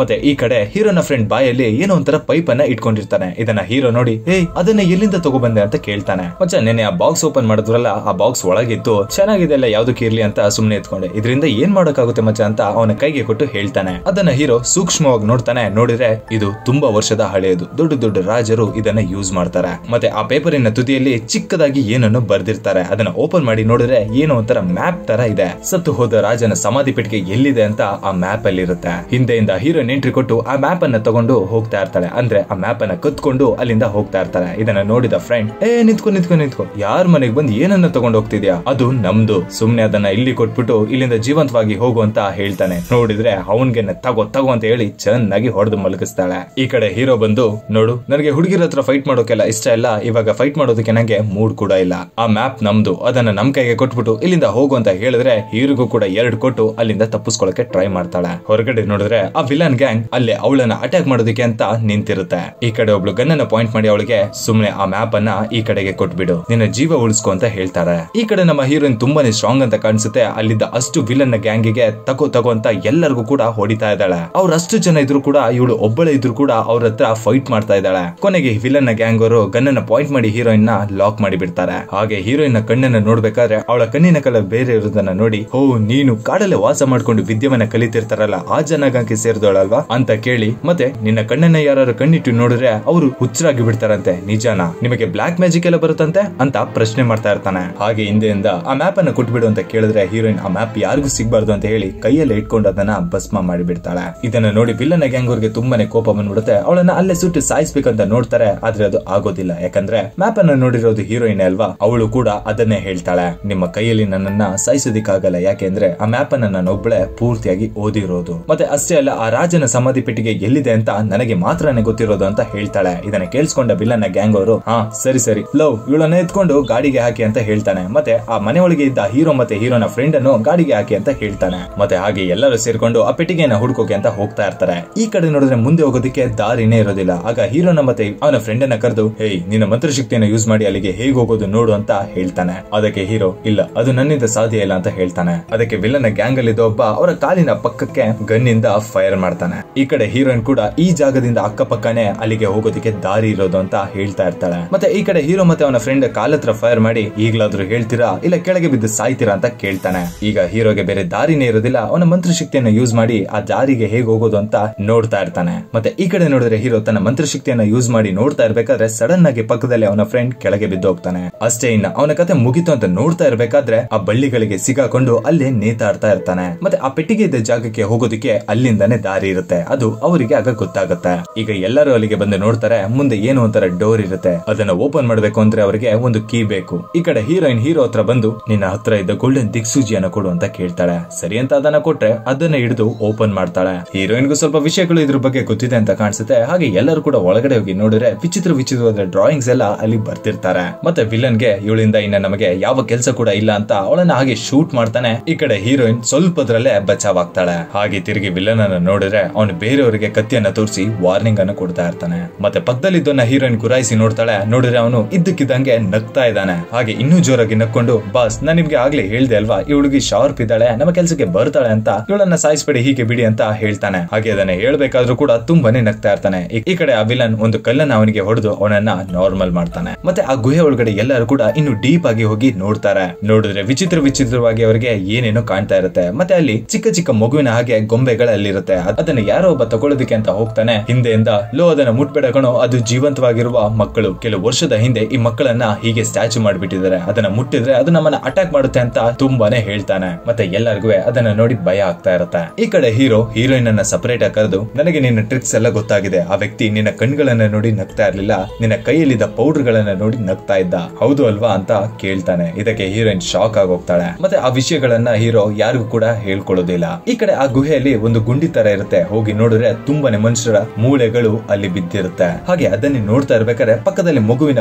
[SPEAKER 1] ಮತ್ತೆ ಈ ಕಡೆ ಹೀರೋನ ಫ್ರೆಂಡ್ ಬಾಯಲ್ಲಿ ಏನೋ ಒಂಥರ ಪೈಪ್ ಅನ್ನ ಇಟ್ಕೊಂಡಿರ್ತಾನೆ ಇದನ್ನ ಹೀರೋ ನೋಡಿ ಏ ಅದನ್ನ ಎಲ್ಲಿಂದ ತಗೊಬಂದೆ ಅಂತ ಕೇಳ್ತಾನೆ ಮಚ್ಚ ನೆನೆ ಆ ಬಾಕ್ಸ್ ಓಪನ್ ಮಾಡಿದ್ರಲ್ಲ ಆ ಬಾಕ್ಸ್ ಒಳಗಿತ್ತು ಚೆನ್ನಾಗಿದೆ ಅಲ್ಲ ಯಾವ್ದಕ್ಕೆ ಇರ್ಲಿ ಅಂತ ಸುಮ್ನೆ ಎತ್ಕೊಂಡೆ ಇದರಿಂದ ಏನ್ ಮಾಡೋಕ್ಕಾಗುತ್ತೆ ಮಚ್ಚ ಅಂತ ಅವನ ಕೈಗೆ ಕೊಟ್ಟು ಹೇಳ್ತಾನೆ ಅದನ್ನ ಹೀರೋ ಸೂಕ್ಷ್ಮವಾಗಿ ನೋಡ್ತಾನೆ ನೋಡಿದ್ರೆ ಇದು ತುಂಬಾ ವರ್ಷದ ಹಳೆಯದು ದೊಡ್ಡ ದೊಡ್ಡ ರಾಜರು ಇದನ್ನ ಯೂಸ್ ಮಾಡ್ತಾರೆ ಮತ್ತೆ ಆ ಪೇಪರಿನ ತುದಿಯಲ್ಲಿ ಚಿಕ್ಕದಾಗಿ ಏನನ್ನು ಬರ್ದಿರ್ತಾರೆ ಅದನ್ನ ಓಪನ್ ಮಾಡಿ ನೋಡಿದ್ರೆ ಏನೋ ಒಂಥರ ಮ್ಯಾಪ್ ತರ ಇದೆ ಸತ್ತು ಹೋದ ರಾಜನ ಸಮಾಧಿ ಪೆಟ್ಟಿಗೆ ಎಲ್ಲಿದೆ ಅಂತ ಆ ಮ್ಯಾಪ್ ಅಲ್ಲಿ ಇರುತ್ತೆ ಹಿಂದೆಯಿಂದ ಹೀರೋ ಎಂಟ್ರಿ ನೆಂಟ್ರಿ ಕೊಟ್ಟು ಆ ಮ್ಯಾಪ್ ಅನ್ನ ತಗೊಂಡು ಹೋಗ್ತಾ ಇರ್ತಾಳೆ ಅಂದ್ರೆ ಆ ಮ್ಯಾಪ್ ಅನ್ನ ಕತ್ಕೊಂಡು ಅಲ್ಲಿಂದ ಹೋಗ್ತಾ ಇರ್ತಾಳೆ ಇದನ್ನ ನೋಡಿದ ಫ್ರೆಂಡ್ ಏ ನಿಂತ್ಕೊ ನಿಂತ್ಕೊ ನಿಂತ್ಕೊ ಯಾರ ಮನೆಗೆ ಬಂದು ಏನನ್ನ ತಗೊಂಡು ಹೋಗ್ತಿದ್ಯಾ ಅದು ನಮ್ದು ಸುಮ್ನೆ ಅದನ್ನ ಇಲ್ಲಿ ಕೊಟ್ಬಿಟ್ಟು ಇಲ್ಲಿಂದ ಜೀವಂತವಾಗಿ ಅಂತ ಹೇಳ್ತಾನೆ ನೋಡಿದ್ರೆ ಅವನ್ಗೆ ತಗೋ ತಗೋ ಅಂತ ಹೇಳಿ ಚೆನ್ನಾಗಿ ಹೊಡೆದು ಮಲಗಿಸ್ತಾಳೆ ಈ ಕಡೆ ಹೀರೋ ಬಂದು ನೋಡು ನನಗೆ ಹುಡುಗಿರ ಹತ್ರ ಫೈಟ್ ಮಾಡೋಕೆಲ್ಲ ಇಷ್ಟ ಇಲ್ಲ ಇವಾಗ ಫೈಟ್ ಮಾಡೋದಕ್ಕೆ ನಂಗೆ ಮೂಡ್ ಕೂಡ ಇಲ್ಲ ಆ ಮ್ಯಾಪ್ ನಮ್ದು ಅದನ್ನ ನಮ್ ಕೈಗೆ ಕೊಟ್ಬಿಟ್ಟು ಇಲ್ಲಿಂದ ಹೋಗು ಅಂತ ಹೇಳಿದ್ರೆ ಹೀರಿಗೂ ಕೂಡ ಎರಡು ಕೊಟ್ಟು ಅಲ್ಲಿಂದ ತಪ್ಪಿಸ್ಕೊಳಕ್ಕೆ ಟ್ರೈ ಮಾಡ್ತಾಳೆ ಹೊರಗಡೆ ನೋಡಿದ್ರೆ ಆ ವಿಲನ್ ಗ್ಯಾಂಗ್ ಅಲ್ಲಿ ಅವಳನ್ನ ಅಟ್ಯಾಕ್ ಮಾಡೋದಕ್ಕೆ ಅಂತ ನಿಂತಿರುತ್ತೆ ಈ ಕಡೆ ಒಬ್ಳು ಗನ್ನನ್ನ ಪಾಯಿಂಟ್ ಮಾಡಿ ಅವಳಿಗೆ ಸುಮ್ನೆ ಆ ಮ್ಯಾಪ್ ಅನ್ನ ಈ ಕಡೆಗೆ ಕೊಟ್ಬಿಡು ನಿನ್ನ ಜೀವ ಉಳಿಸ್ಕೊ ಅಂತ ಹೇಳ್ತಾರೆ ಈ ಕಡೆ ನಮ್ಮ ಹೀರೋಯಿನ್ ತುಂಬಾನೇ ಸ್ಟ್ರಾಂಗ್ ಅಂತ ಕಾಣಿಸುತ್ತೆ ಅಲ್ಲಿದ್ದ ಅಷ್ಟು ವಿಲನ್ ಗ್ಯಾಂಗಿಗೆ ತಗೋ ತಗೋ ಅಂತ ಎಲ್ಲರಿಗೂ ಕೂಡ ಹೊಡಿತಾ ಇದ್ದಾಳೆ ಅವ್ರ ಅಷ್ಟು ಜನ ಇದ್ರು ಕೂಡ ಇವಳು ಒಬ್ಬಳೆ ಇದ್ರು ಕೂಡ ಅವ್ರ ಹತ್ರ ಫೈಟ್ ಮಾಡ್ತಾ ಇದ್ದಾಳೆ ಕೊನೆಗೆ ವಿಲನ್ ಗ್ಯಾಂಗ್ ಅವರು ಗನ್ನನ್ನ ಪಾಯಿಂಟ್ ಮಾಡಿ ಹೀರೋಯಿನ್ ನ ಲಾಕ್ ಮಾಡಿ ಬಿಡ್ತಾರೆ ಹಾಗೆ ಹೀರೋಯಿನ್ ಕಣ್ಣನ್ನ ನೋಡ್ಬೇಕಾದ್ರೆ ಅವಳ ಕಣ್ಣಿನ ಕಲರ್ ಬೇರೆ ಇರೋದನ್ನ ನೋಡಿ ಓ ನೀನು ಕಾಡಲ್ಲೇ ವಾಸ ಮಾಡ್ಕೊಂಡು ವಿದ್ಯವನ್ನ ಕಲಿತಿರ್ತಾರಲ್ಲ ಆ ಜನಾಂಗಕ್ಕೆ ಸೇರಿದವಳ ಅಲ್ವಾ ಅಂತ ಕೇಳಿ ಮತ್ತೆ ನಿನ್ನ ಕಣ್ಣನ್ನ ಯಾರು ಕಣ್ಣಿಟ್ಟು ನೋಡಿದ್ರೆ ಅವರು ಹುಚ್ಚರಾಗಿ ಬಿಡ್ತಾರಂತೆ ನಿಜಾನ ನಿಮಗೆ ಬ್ಲಾಕ್ ಮ್ಯಾಜಿಕ್ ಎಲ್ಲ ಬರುತ್ತಂತೆ ಅಂತ ಪ್ರಶ್ನೆ ಮಾಡ್ತಾ ಇರ್ತಾನೆ ಹಾಗೆ ಹಿಂದೆಯಿಂದ ಆ ಮ್ಯಾಪ್ ಅನ್ನ ಕೊಟ್ಬಿಡು ಅಂತ ಕೇಳಿದ್ರೆ ಹೀರೋಯಿನ್ ಆ ಮ್ಯಾಪ್ ಯಾರಿಗೂ ಸಿಗ್ಬಾರ್ದು ಅಂತ ಹೇಳಿ ಕೈಯಲ್ಲಿ ಇಟ್ಕೊಂಡು ಅದನ್ನ ಭಸ್ಮ ಬಿಡ್ತಾಳೆ ಇದನ್ನ ನೋಡಿ ವಿಲ್ಲನ ಗ್ಯಾಂಗ್ ಅವ್ರಿಗೆ ತುಂಬಾನೇ ಕೋಪ ಬಂದ್ಬಿಡುತ್ತೆ ಅವಳನ್ನ ಅಲ್ಲೇ ಸುಟ್ಟು ಸಾಯಿಸ್ಬೇಕಂತ ನೋಡ್ತಾರೆ ಆದ್ರೆ ಅದು ಆಗೋದಿಲ್ಲ ಯಾಕಂದ್ರೆ ಮ್ಯಾಪ್ ಅನ್ನ ನೋಡಿರೋದು ಹೀರೋಯಿನ್ ಅಲ್ವಾ ಅವಳು ಕೂಡ ಅದನ್ನೇ ಹೇಳ್ತಾಳೆ ನಿಮ್ಮ ಕೈಯಲ್ಲಿ ನನ್ನನ್ನ ಸಾಯಿಸೋದಿಕ್ಕಾಗಲ್ಲ ಯಾಕೆಂದ್ರೆ ಆ ಮ್ಯಾಪ್ ಅನ್ನ ನಾನು ಒಬ್ಬಳೆ ಪೂರ್ತಿಯಾಗಿ ಓದಿರೋದು ಮತ್ತೆ ಅಷ್ಟೇ ಅಲ್ಲ ಆ ರಾಜನ ಸಮಾಧಿ ಪೆಟ್ಟಿಗೆ ಎಲ್ಲಿದೆ ಅಂತ ನನಗೆ ಮಾತ್ರನೇ ಗೊತ್ತಿರೋದು ಅಂತ ಹೇಳ್ತಾಳೆ ಇದನ್ನ ಕೇಳಿಸ್ಕೊಂಡ ವಿಲನ್ನ ಗ್ಯಾಂಗ್ ಅವರು ಹಾ ಸರಿ ಸರಿ ಲವ್ ಇವಳನ್ನ ಎತ್ಕೊಂಡು ಗಾಡಿಗೆ ಹಾಕಿ ಅಂತ ಹೇಳ್ತಾನೆ ಮತ್ತೆ ಆ ಮನೆ ಒಳಗೆ ಇದ್ದ ಹೀರೋ ಮತ್ತೆ ಹೀರೋನ ಫ್ರೆಂಡ್ ಅನ್ನು ಗಾಡಿಗೆ ಹಾಕಿ ಅಂತ ಹೇಳ್ತಾನೆ ಮತ್ತೆ ಹಾಗೆ ಎಲ್ಲರೂ ಸೇರ್ಕೊಂಡು ಆ ಪೆಟ್ಟಿಗೆಯನ್ನ ಹುಡ್ಕೋಕೆ ಅಂತ ಹೋಗ್ತಾ ಇರ್ತಾರೆ ಈ ಕಡೆ ನೋಡಿದ್ರೆ ಮುಂದೆ ಹೋಗೋದಕ್ಕೆ ದಾರಿನೇ ಇರೋದಿಲ್ಲ ಆಗ ಹೀರೋನ ಮತ್ತೆ ಅವನ ಫ್ರೆಂಡ್ ಅನ್ನ ಕರೆದು ಹೇಯ್ ನಿನ್ನ ಮಂತ್ರಶಕ್ತಿಯನ್ನು ಯೂಸ್ ಮಾಡಿ ಅಲ್ಲಿಗೆ ಹೇಗೆ ಹೋಗೋದು ನೋಡು ಅಂತ ಹೇಳ್ತಾನೆ ಅದಕ್ಕೆ ಹೀರೋ ಇಲ್ಲ ಅದು ನನ್ನಿಂದ ಸಾಧ್ಯ ಇಲ್ಲ ಅಂತ ಹೇಳ್ತಾನೆ ಅದಕ್ಕೆ ವಿಲ್ಲನ್ ಗ್ಯಾಂಗ್ ಅಲ್ಲಿದ್ದ ಒಬ್ಬ ಅವರ ಕಾಲಿನ ಪಕ್ಕಕ್ಕೆ ಗನ್ನಿಂದ ಫೈರ್ ಮಾಡ್ತಾನೆ ಮಾಡ್ತಾನೆ ಈ ಕಡೆ ಹೀರೋಯಿನ್ ಕೂಡ ಈ ಜಾಗದಿಂದ ಅಕ್ಕಪಕ್ಕನೆ ಅಲ್ಲಿಗೆ ಹೋಗೋದಿಕ್ಕೆ ದಾರಿ ಇರೋದು ಅಂತ ಹೇಳ್ತಾ ಇರ್ತಾಳೆ ಮತ್ತೆ ಈ ಕಡೆ ಹೀರೋ ಮತ್ತೆ ಅವನ ಫ್ರೆಂಡ್ ಕಾಲತ್ರ ಫೈರ್ ಮಾಡಿ ಈಗ್ಲಾದ್ರೂ ಹೇಳ್ತೀರಾ ಇಲ್ಲ ಕೆಳಗೆ ಬಿದ್ದು ಸಾಯ್ತೀರಾ ಅಂತ ಕೇಳ್ತಾನೆ ಈಗ ಹೀರೋಗೆ ಬೇರೆ ದಾರಿನೇ ಇರೋದಿಲ್ಲ ಅವನ ಶಕ್ತಿಯನ್ನು ಯೂಸ್ ಮಾಡಿ ಆ ದಾರಿಗೆ ಹೇಗೆ ಹೋಗೋದು ಅಂತ ನೋಡ್ತಾ ಇರ್ತಾನೆ ಮತ್ತೆ ಈ ಕಡೆ ನೋಡಿದ್ರೆ ಹೀರೋ ತನ್ನ ಮಂತ್ರ ಶಕ್ತಿಯನ್ನು ಯೂಸ್ ಮಾಡಿ ನೋಡ್ತಾ ಇರ್ಬೇಕಾದ್ರೆ ಸಡನ್ ಆಗಿ ಪಕ್ಕದಲ್ಲಿ ಅವನ ಫ್ರೆಂಡ್ ಕೆಳಗೆ ಬಿದ್ದು ಹೋಗ್ತಾನೆ ಅಷ್ಟೇ ಇನ್ನ ಅವನ ಕತೆ ಮುಗಿತು ಅಂತ ನೋಡ್ತಾ ಇರ್ಬೇಕಾದ್ರೆ ಆ ಬಳ್ಳಿಗಳಿಗೆ ಸಿಗಾಕೊಂಡು ಅಲ್ಲಿ ನೇತಾಡ್ತಾ ಇರ್ತಾನೆ ಮತ್ತೆ ಆ ಪೆಟ್ಟಿಗೆ ಇದ್ದ ಜಾಗಕ್ಕೆ ಹೋಗೋದಕ್ಕೆ ಅಲ್ಲಿಂದಾನೇ ದಾರಿ ದಾರಿ ಇರುತ್ತೆ ಅದು ಅವರಿಗೆ ಆಗ ಗೊತ್ತಾಗುತ್ತೆ ಈಗ ಎಲ್ಲರೂ ಅಲ್ಲಿಗೆ ಬಂದು ನೋಡ್ತಾರೆ ಮುಂದೆ ಏನು ಒಂಥರ ಡೋರ್ ಇರುತ್ತೆ ಅದನ್ನ ಓಪನ್ ಮಾಡ್ಬೇಕು ಅಂದ್ರೆ ಅವರಿಗೆ ಒಂದು ಕೀ ಬೇಕು ಈ ಕಡೆ ಹೀರೋಯಿನ್ ಹೀರೋ ಹತ್ರ ಬಂದು ನಿನ್ನ ಹತ್ರ ಇದ್ದ ಗೋಲ್ಡನ್ ದಿಕ್ಸೂಜಿಯನ್ನು ಕೊಡು ಅಂತ ಕೇಳ್ತಾಳೆ ಸರಿ ಅಂತ ಅದನ್ನ ಕೊಟ್ರೆ ಅದನ್ನ ಹಿಡಿದು ಓಪನ್ ಮಾಡ್ತಾಳೆ ಹೀರೋಯಿನ್ಗೂ ಸ್ವಲ್ಪ ವಿಷಯಗಳು ಇದ್ರ ಬಗ್ಗೆ ಗೊತ್ತಿದೆ ಅಂತ ಕಾಣಿಸುತ್ತೆ ಹಾಗೆ ಎಲ್ಲರೂ ಕೂಡ ಒಳಗಡೆ ಹೋಗಿ ನೋಡಿದ್ರೆ ವಿಚಿತ್ರ ವಿಚಿತ್ರವಾದ ಡ್ರಾಯಿಂಗ್ಸ್ ಎಲ್ಲ ಅಲ್ಲಿ ಬರ್ತಿರ್ತಾರೆ ಮತ್ತೆ ವಿಲನ್ ಗೆ ಇವಳಿಂದ ಇನ್ನ ನಮಗೆ ಯಾವ ಕೆಲಸ ಕೂಡ ಇಲ್ಲ ಅಂತ ಅವಳನ್ನ ಹಾಗೆ ಶೂಟ್ ಮಾಡ್ತಾನೆ ಈ ಕಡೆ ಹೀರೋಯಿನ್ ಸ್ವಲ್ಪದ್ರಲ್ಲೇ ಬಚಾವ್ ಆಗ್ತಾಳೆ ಹಾಗೆ ತಿರುಗಿ ವಿಲನ್ ಅನ್ನ ನೋಡಿದ್ರೆ ಆದ್ರೆ ಅವನು ಬೇರೆಯವರಿಗೆ ಕತ್ತಿಯನ್ನ ತೋರಿಸಿ ವಾರ್ನಿಂಗ್ ಅನ್ನು ಕೊಡ್ತಾ ಇರ್ತಾನೆ ಮತ್ತೆ ಪಕ್ಕದಲ್ಲಿದ್ದನ್ನ ಹೀರೋಯಿನ್ ಗುರಾಯಿಸಿ ನೋಡ್ತಾಳೆ ನೋಡಿದ್ರೆ ಅವನು ಇದ್ದಕ್ಕಿದ್ದಂಗೆ ನಗ್ತಾ ಇದ್ದಾನೆ ಹಾಗೆ ಇನ್ನೂ ಜೋರಾಗಿ ನಕ್ಕೊಂಡು ಬಾಸ್ ನಾನ್ ನಿಮ್ಗೆ ಆಗ್ಲೇ ಹೇಳ್ದೆ ಅಲ್ವಾ ಈ ಹುಡುಗಿ ಶಾರ್ಪ್ ಇದ್ದಾಳೆ ನಮ್ಮ ಕೆಲಸಕ್ಕೆ ಬರ್ತಾಳೆ ಅಂತ ಇವಳನ್ನ ಸಾಯಿಸ್ಬೇಡಿ ಹೀಗೆ ಬಿಡಿ ಅಂತ ಹೇಳ್ತಾನೆ ಹಾಗೆ ಅದನ್ನ ಹೇಳ್ಬೇಕಾದ್ರೂ ಕೂಡ ತುಂಬಾನೇ ನಗ್ತಾ ಇರ್ತಾನೆ ಈ ಕಡೆ ಆ ವಿಲನ್ ಒಂದು ಕಲ್ಲನ್ನ ಅವನಿಗೆ ಹೊಡೆದು ಅವನನ್ನ ನಾರ್ಮಲ್ ಮಾಡ್ತಾನೆ ಮತ್ತೆ ಆ ಗುಹೆ ಒಳಗಡೆ ಎಲ್ಲರೂ ಕೂಡ ಇನ್ನು ಡೀಪ್ ಆಗಿ ಹೋಗಿ ನೋಡ್ತಾರೆ ನೋಡಿದ್ರೆ ವಿಚಿತ್ರ ವಿಚಿತ್ರವಾಗಿ ಅವರಿಗೆ ಏನೇನೋ ಕಾಣ್ತಾ ಇರುತ್ತೆ ಮತ್ತೆ ಅಲ್ಲಿ ಚಿಕ್ಕ ಚಿಕ್ಕ ಮಗುವಿನ ಹಾಗೆ ಗೊಂಬೆಗಳಲ್ಲಿರುತ್ತೆ ಅದನ್ನ ಯಾರೋ ಒಬ್ಬ ತಗೊಳ್ಳೋದಿಕ್ಕೆ ಅಂತ ಹೋಗ್ತಾನೆ ಹಿಂದೆಯಿಂದ ಲೋ ಅದನ್ನ ಮುಟ್ಬೇಡ ಕಣೋ ಅದು ಜೀವಂತವಾಗಿರುವ ಮಕ್ಕಳು ಕೆಲವು ವರ್ಷದ ಹಿಂದೆ ಈ ಮಕ್ಕಳನ್ನ ಹೀಗೆ ಸ್ಟ್ಯಾಚು ಮಾಡಿಬಿಟ್ಟಿದ್ದಾರೆ ಅದನ್ನ ಮುಟ್ಟಿದ್ರೆ ಅದು ನಮ್ಮನ್ನ ಅಟ್ಯಾಕ್ ಮಾಡುತ್ತೆ ಅಂತ ತುಂಬಾನೇ ಹೇಳ್ತಾನೆ ಮತ್ತೆ ಎಲ್ಲರಿಗೂ ಅದನ್ನ ನೋಡಿ ಭಯ ಆಗ್ತಾ ಇರುತ್ತೆ ಈ ಕಡೆ ಹೀರೋ ಹೀರೋಯಿನ್ ಅನ್ನ ಸಪರೇಟ್ ಆಗಿ ಕರೆದು ನನಗೆ ನಿನ್ನ ಟ್ರಿಕ್ಸ್ ಎಲ್ಲ ಗೊತ್ತಾಗಿದೆ ಆ ವ್ಯಕ್ತಿ ನಿನ್ನ ಕಣ್ಗಳನ್ನ ನೋಡಿ ನಗ್ತಾ ಇರ್ಲಿಲ್ಲ ನಿನ್ನ ಕೈಯಲ್ಲಿದ್ದ ಪೌಡರ್ ಗಳನ್ನ ನೋಡಿ ನಗ್ತಾ ಇದ್ದ ಹೌದು ಅಲ್ವಾ ಅಂತ ಕೇಳ್ತಾನೆ ಇದಕ್ಕೆ ಹೀರೋಯಿನ್ ಶಾಕ್ ಆಗೋಗ್ತಾಳೆ ಮತ್ತೆ ಆ ವಿಷಯಗಳನ್ನ ಹೀರೋ ಯಾರಿಗೂ ಕೂಡ ಹೇಳ್ಕೊಳ್ಳೋದಿಲ್ಲ ಈ ಕಡೆ ಆ ಗುಹೆಯಲ್ಲಿ ಒಂದು ಗುಂಡಿ ತರ ಇರುತ್ತೆ ಇರುತ್ತೆ ಹೋಗಿ ನೋಡಿದ್ರೆ ತುಂಬಾನೇ ಮನುಷ್ಯರ ಮೂಳೆಗಳು ಅಲ್ಲಿ ಬಿದ್ದಿರುತ್ತೆ ಹಾಗೆ ಅದನ್ನೇ ನೋಡ್ತಾ ಇರ್ಬೇಕಾದ್ರೆ ಪಕ್ಕದಲ್ಲಿ ಮಗುವಿನ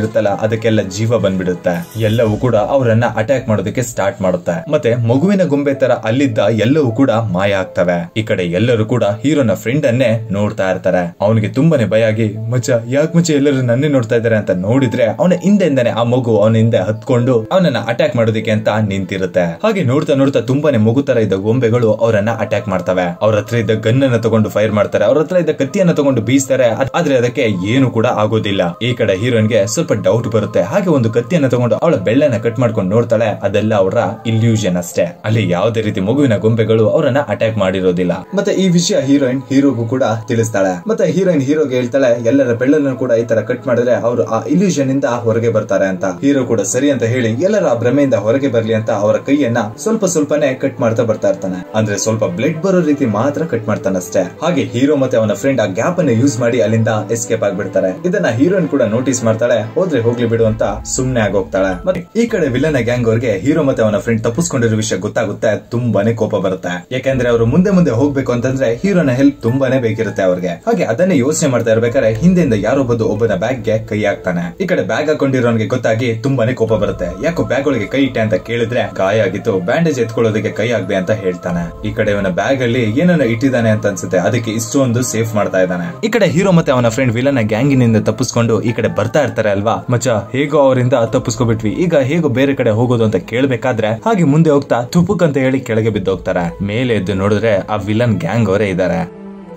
[SPEAKER 1] ಇರುತ್ತಲ್ಲ ಅದಕ್ಕೆಲ್ಲ ಜೀವ ಬಂದ್ಬಿಡುತ್ತೆ ಎಲ್ಲವೂ ಕೂಡ ಅವರನ್ನ ಅಟ್ಯಾಕ್ ಮಾಡೋದಕ್ಕೆ ಸ್ಟಾರ್ಟ್ ಮಾಡುತ್ತೆ ಮತ್ತೆ ಮಗುವಿನ ಗೊಂಬೆ ತರ ಅಲ್ಲಿದ್ದ ಎಲ್ಲವೂ ಕೂಡ ಮಾಯ ಆಗ್ತವೆ ಈ ಕಡೆ ಎಲ್ಲರೂ ಕೂಡ ಹೀರೋನ ಫ್ರೆಂಡ್ ಅನ್ನೇ ನೋಡ್ತಾ ಇರ್ತಾರೆ ಅವನಿಗೆ ತುಂಬಾನೇ ಭಯ ಆಗಿ ಮಚ್ಚ ಯಾಕೆ ಮುಚ್ಚ ಎಲ್ಲರೂ ನನ್ನೇ ನೋಡ್ತಾ ಇದ್ದಾರೆ ಅಂತ ನೋಡಿದ್ರೆ ಅವನ ಹಿಂದೆಯಿಂದಾನೆ ಆ ಮಗು ಅವನ ಹಿಂದೆ ಹತ್ಕೊಂಡು ಅವನನ್ನ ಅಟ್ಯಾಕ್ ಮಾಡೋದಕ್ಕೆ ಅಂತ ನಿಂತಿರುತ್ತೆ ಹಾಗೆ ನೋಡ್ತಾ ನೋಡ್ತಾ ತುಂಬಾನೇ ಮಗು ತರ ಇದ್ದ ಗೊಂಬೆಗಳು ಅವರನ್ನ ಅಟ್ಯಾಕ್ ಮಾಡ್ತವೆ ಅವ್ರ ಹತ್ರ ಇದ್ದ ಇದ್ದ ಗನ್ ಅನ್ನ ತಗೊಂಡು ಫೈರ್ ಮಾಡ್ತಾರೆ ಅವ್ರ ಹತ್ರ ಇದ್ದ ಕತ್ತಿಯನ್ನ ತಗೊಂಡು ಬೀಸ್ತಾರೆ ಆದ್ರೆ ಅದಕ್ಕೆ ಏನು ಕೂಡ ಆಗೋದಿಲ್ಲ ಈ ಕಡೆ ಹೀರೋಯಿನ್ ಗೆ ಸ್ವಲ್ಪ ಡೌಟ್ ಬರುತ್ತೆ ಹಾಗೆ ಒಂದು ಕತ್ತಿಯನ್ನ ತಗೊಂಡು ಅವಳ ಬೆಳ್ಳನ್ನ ಕಟ್ ಮಾಡ್ಕೊಂಡು ನೋಡ್ತಾಳೆ ಅದೆಲ್ಲ ಅವರ ಇಲ್ಯೂಷನ್ ಅಷ್ಟೇ ಅಲ್ಲಿ ಯಾವುದೇ ರೀತಿ ಮಗುವಿನ ಗೊಂಬೆಗಳು ಅವರನ್ನ ಅಟ್ಯಾಕ್ ಮಾಡಿರೋದಿಲ್ಲ ಮತ್ತೆ ಈ ವಿಷಯ ಹೀರೋಯಿನ್ ಹೀರೋಗೂ ಕೂಡ ತಿಳಿಸ್ತಾಳೆ ಮತ್ತೆ ಹೀರೋಯಿನ್ ಹೀರೋಗೆ ಹೇಳ್ತಾಳೆ ಎಲ್ಲರ ಬೆಳ್ಳನ್ನು ಕೂಡ ಈ ತರ ಕಟ್ ಮಾಡಿದ್ರೆ ಅವರು ಆ ಇಲ್ಯೂಷನ್ ಇಂದ ಹೊರಗೆ ಬರ್ತಾರೆ ಅಂತ ಹೀರೋ ಕೂಡ ಸರಿ ಅಂತ ಹೇಳಿ ಎಲ್ಲರ ಆ ಭ್ರಮೆಯಿಂದ ಹೊರಗೆ ಬರ್ಲಿ ಅಂತ ಅವರ ಕೈಯನ್ನ ಸ್ವಲ್ಪ ಸ್ವಲ್ಪನೇ ಕಟ್ ಮಾಡ್ತಾ ಬರ್ತಾ ಇರ್ತಾನೆ ಅಂದ್ರೆ ಸ್ವಲ್ಪ ಬ್ಲಡ್ ಬರೋ ರೀತಿ ಮಾತ್ರ ಕಟ್ ಮಾಡ್ತಾನೆ ಅಷ್ಟೇ ಹಾಗೆ ಹೀರೋ ಮತ್ತೆ ಅವನ ಫ್ರೆಂಡ್ ಆ ಗ್ಯಾಪ್ ಅನ್ನು ಯೂಸ್ ಮಾಡಿ ಅಲ್ಲಿಂದ ಎಸ್ಕೇಪ್ ಆಗ್ಬಿಡ್ತಾರೆ ಇದನ್ನ ಹೀರೋಯಿನ್ ಕೂಡ ನೋಟಿಸ್ ಮಾಡ್ತಾಳೆ ಹೋದ್ರೆ ಹೋಗ್ಲಿ ಬಿಡು ಅಂತ ಸುಮ್ನೆ ಆಗೋಗ್ತಾಳೆ ಮತ್ತೆ ಈ ಕಡೆ ವಿಲನ್ ಗ್ಯಾಂಗ್ ಅವ್ರಿಗೆ ಹೀರೋ ಮತ್ತೆ ಅವನ ಫ್ರೆಂಡ್ ತಪ್ಪಿಸ್ಕೊಂಡಿರೋ ವಿಷಯ ಗೊತ್ತಾಗುತ್ತೆ ತುಂಬಾನೇ ಕೋಪ ಬರುತ್ತೆ ಯಾಕಂದ್ರೆ ಅವರು ಮುಂದೆ ಮುಂದೆ ಹೋಗ್ಬೇಕು ಅಂತಂದ್ರೆ ಹೀರೋನ ಹೆಲ್ಪ್ ತುಂಬಾನೇ ಬೇಕಿರುತ್ತೆ ಅವ್ರಿಗೆ ಹಾಗೆ ಅದನ್ನೇ ಯೋಚನೆ ಮಾಡ್ತಾ ಇರ್ಬೇಕಾದ್ರೆ ಹಿಂದೆಯಿಂದ ಬಂದು ಒಬ್ಬನ ಬ್ಯಾಗ್ ಗೆ ಕೈ ಹಾಕ್ತಾನೆ ಈ ಕಡೆ ಬ್ಯಾಗ್ ಹಾಕೊಂಡಿರೋನ್ಗೆ ಗೊತ್ತಾಗಿ ತುಂಬಾನೇ ಕೋಪ ಬರುತ್ತೆ ಯಾಕೋ ಬ್ಯಾಗ್ ಒಳಗೆ ಕೈ ಇಟ್ಟೆ ಅಂತ ಕೇಳಿದ್ರೆ ಗಾಯ ಆಗಿತ್ತು ಬ್ಯಾಂಡೇಜ್ ಎತ್ಕೊಳ್ಳೋದಕ್ಕೆ ಕೈ ಆಗ್ದೆ ಅಂತ ಹೇಳ್ತಾನೆ ಈ ಕಡೆ ಇವನ ಬ್ಯಾಗ್ ಅಲ್ಲಿ ಏನನ್ನ ಇಟ್ಟಿದ್ದಾನೆ ಅಂತ ಅನ್ಸುತ್ತೆ ಅದಕ್ಕೆ ಇಷ್ಟೊಂದು ಸೇಫ್ ಮಾಡ್ತಾ ಇದ್ದಾನೆ ಈ ಕಡೆ ಹೀರೋ ಮತ್ತೆ ಅವನ ಫ್ರೆಂಡ್ ವಿಲನ್ ಗ್ಯಾಂಗಿನಿಂದ ತಪ್ಪಿಸ್ಕೊಂಡು ಈ ಕಡೆ ಬರ್ತಾ ಇರ್ತಾರೆ ಅಲ್ವಾ ಮಚ್ಚ ಹೇಗೋ ಅವರಿಂದ ತಪ್ಪಿಸ್ಕೊಬಿಟ್ವಿ ಈಗ ಹೇಗೋ ಬೇರೆ ಕಡೆ ಹೋಗೋದು ಅಂತ ಕೇಳ್ಬೇಕಾದ್ರೆ ಹಾಗೆ ಮುಂದೆ ಹೋಗ್ತಾ ತುಪುಕ್ ಅಂತ ಹೇಳಿ ಕೆಳಗೆ ಬಿದ್ದೋಗ್ತಾರೆ ಮೇಲೆ ಎದ್ದು ನೋಡಿದ್ರೆ ಆ ವಿಲನ್ ಗ್ಯಾಂಗ್ ಅವರೇ ಇದ್ದಾರೆ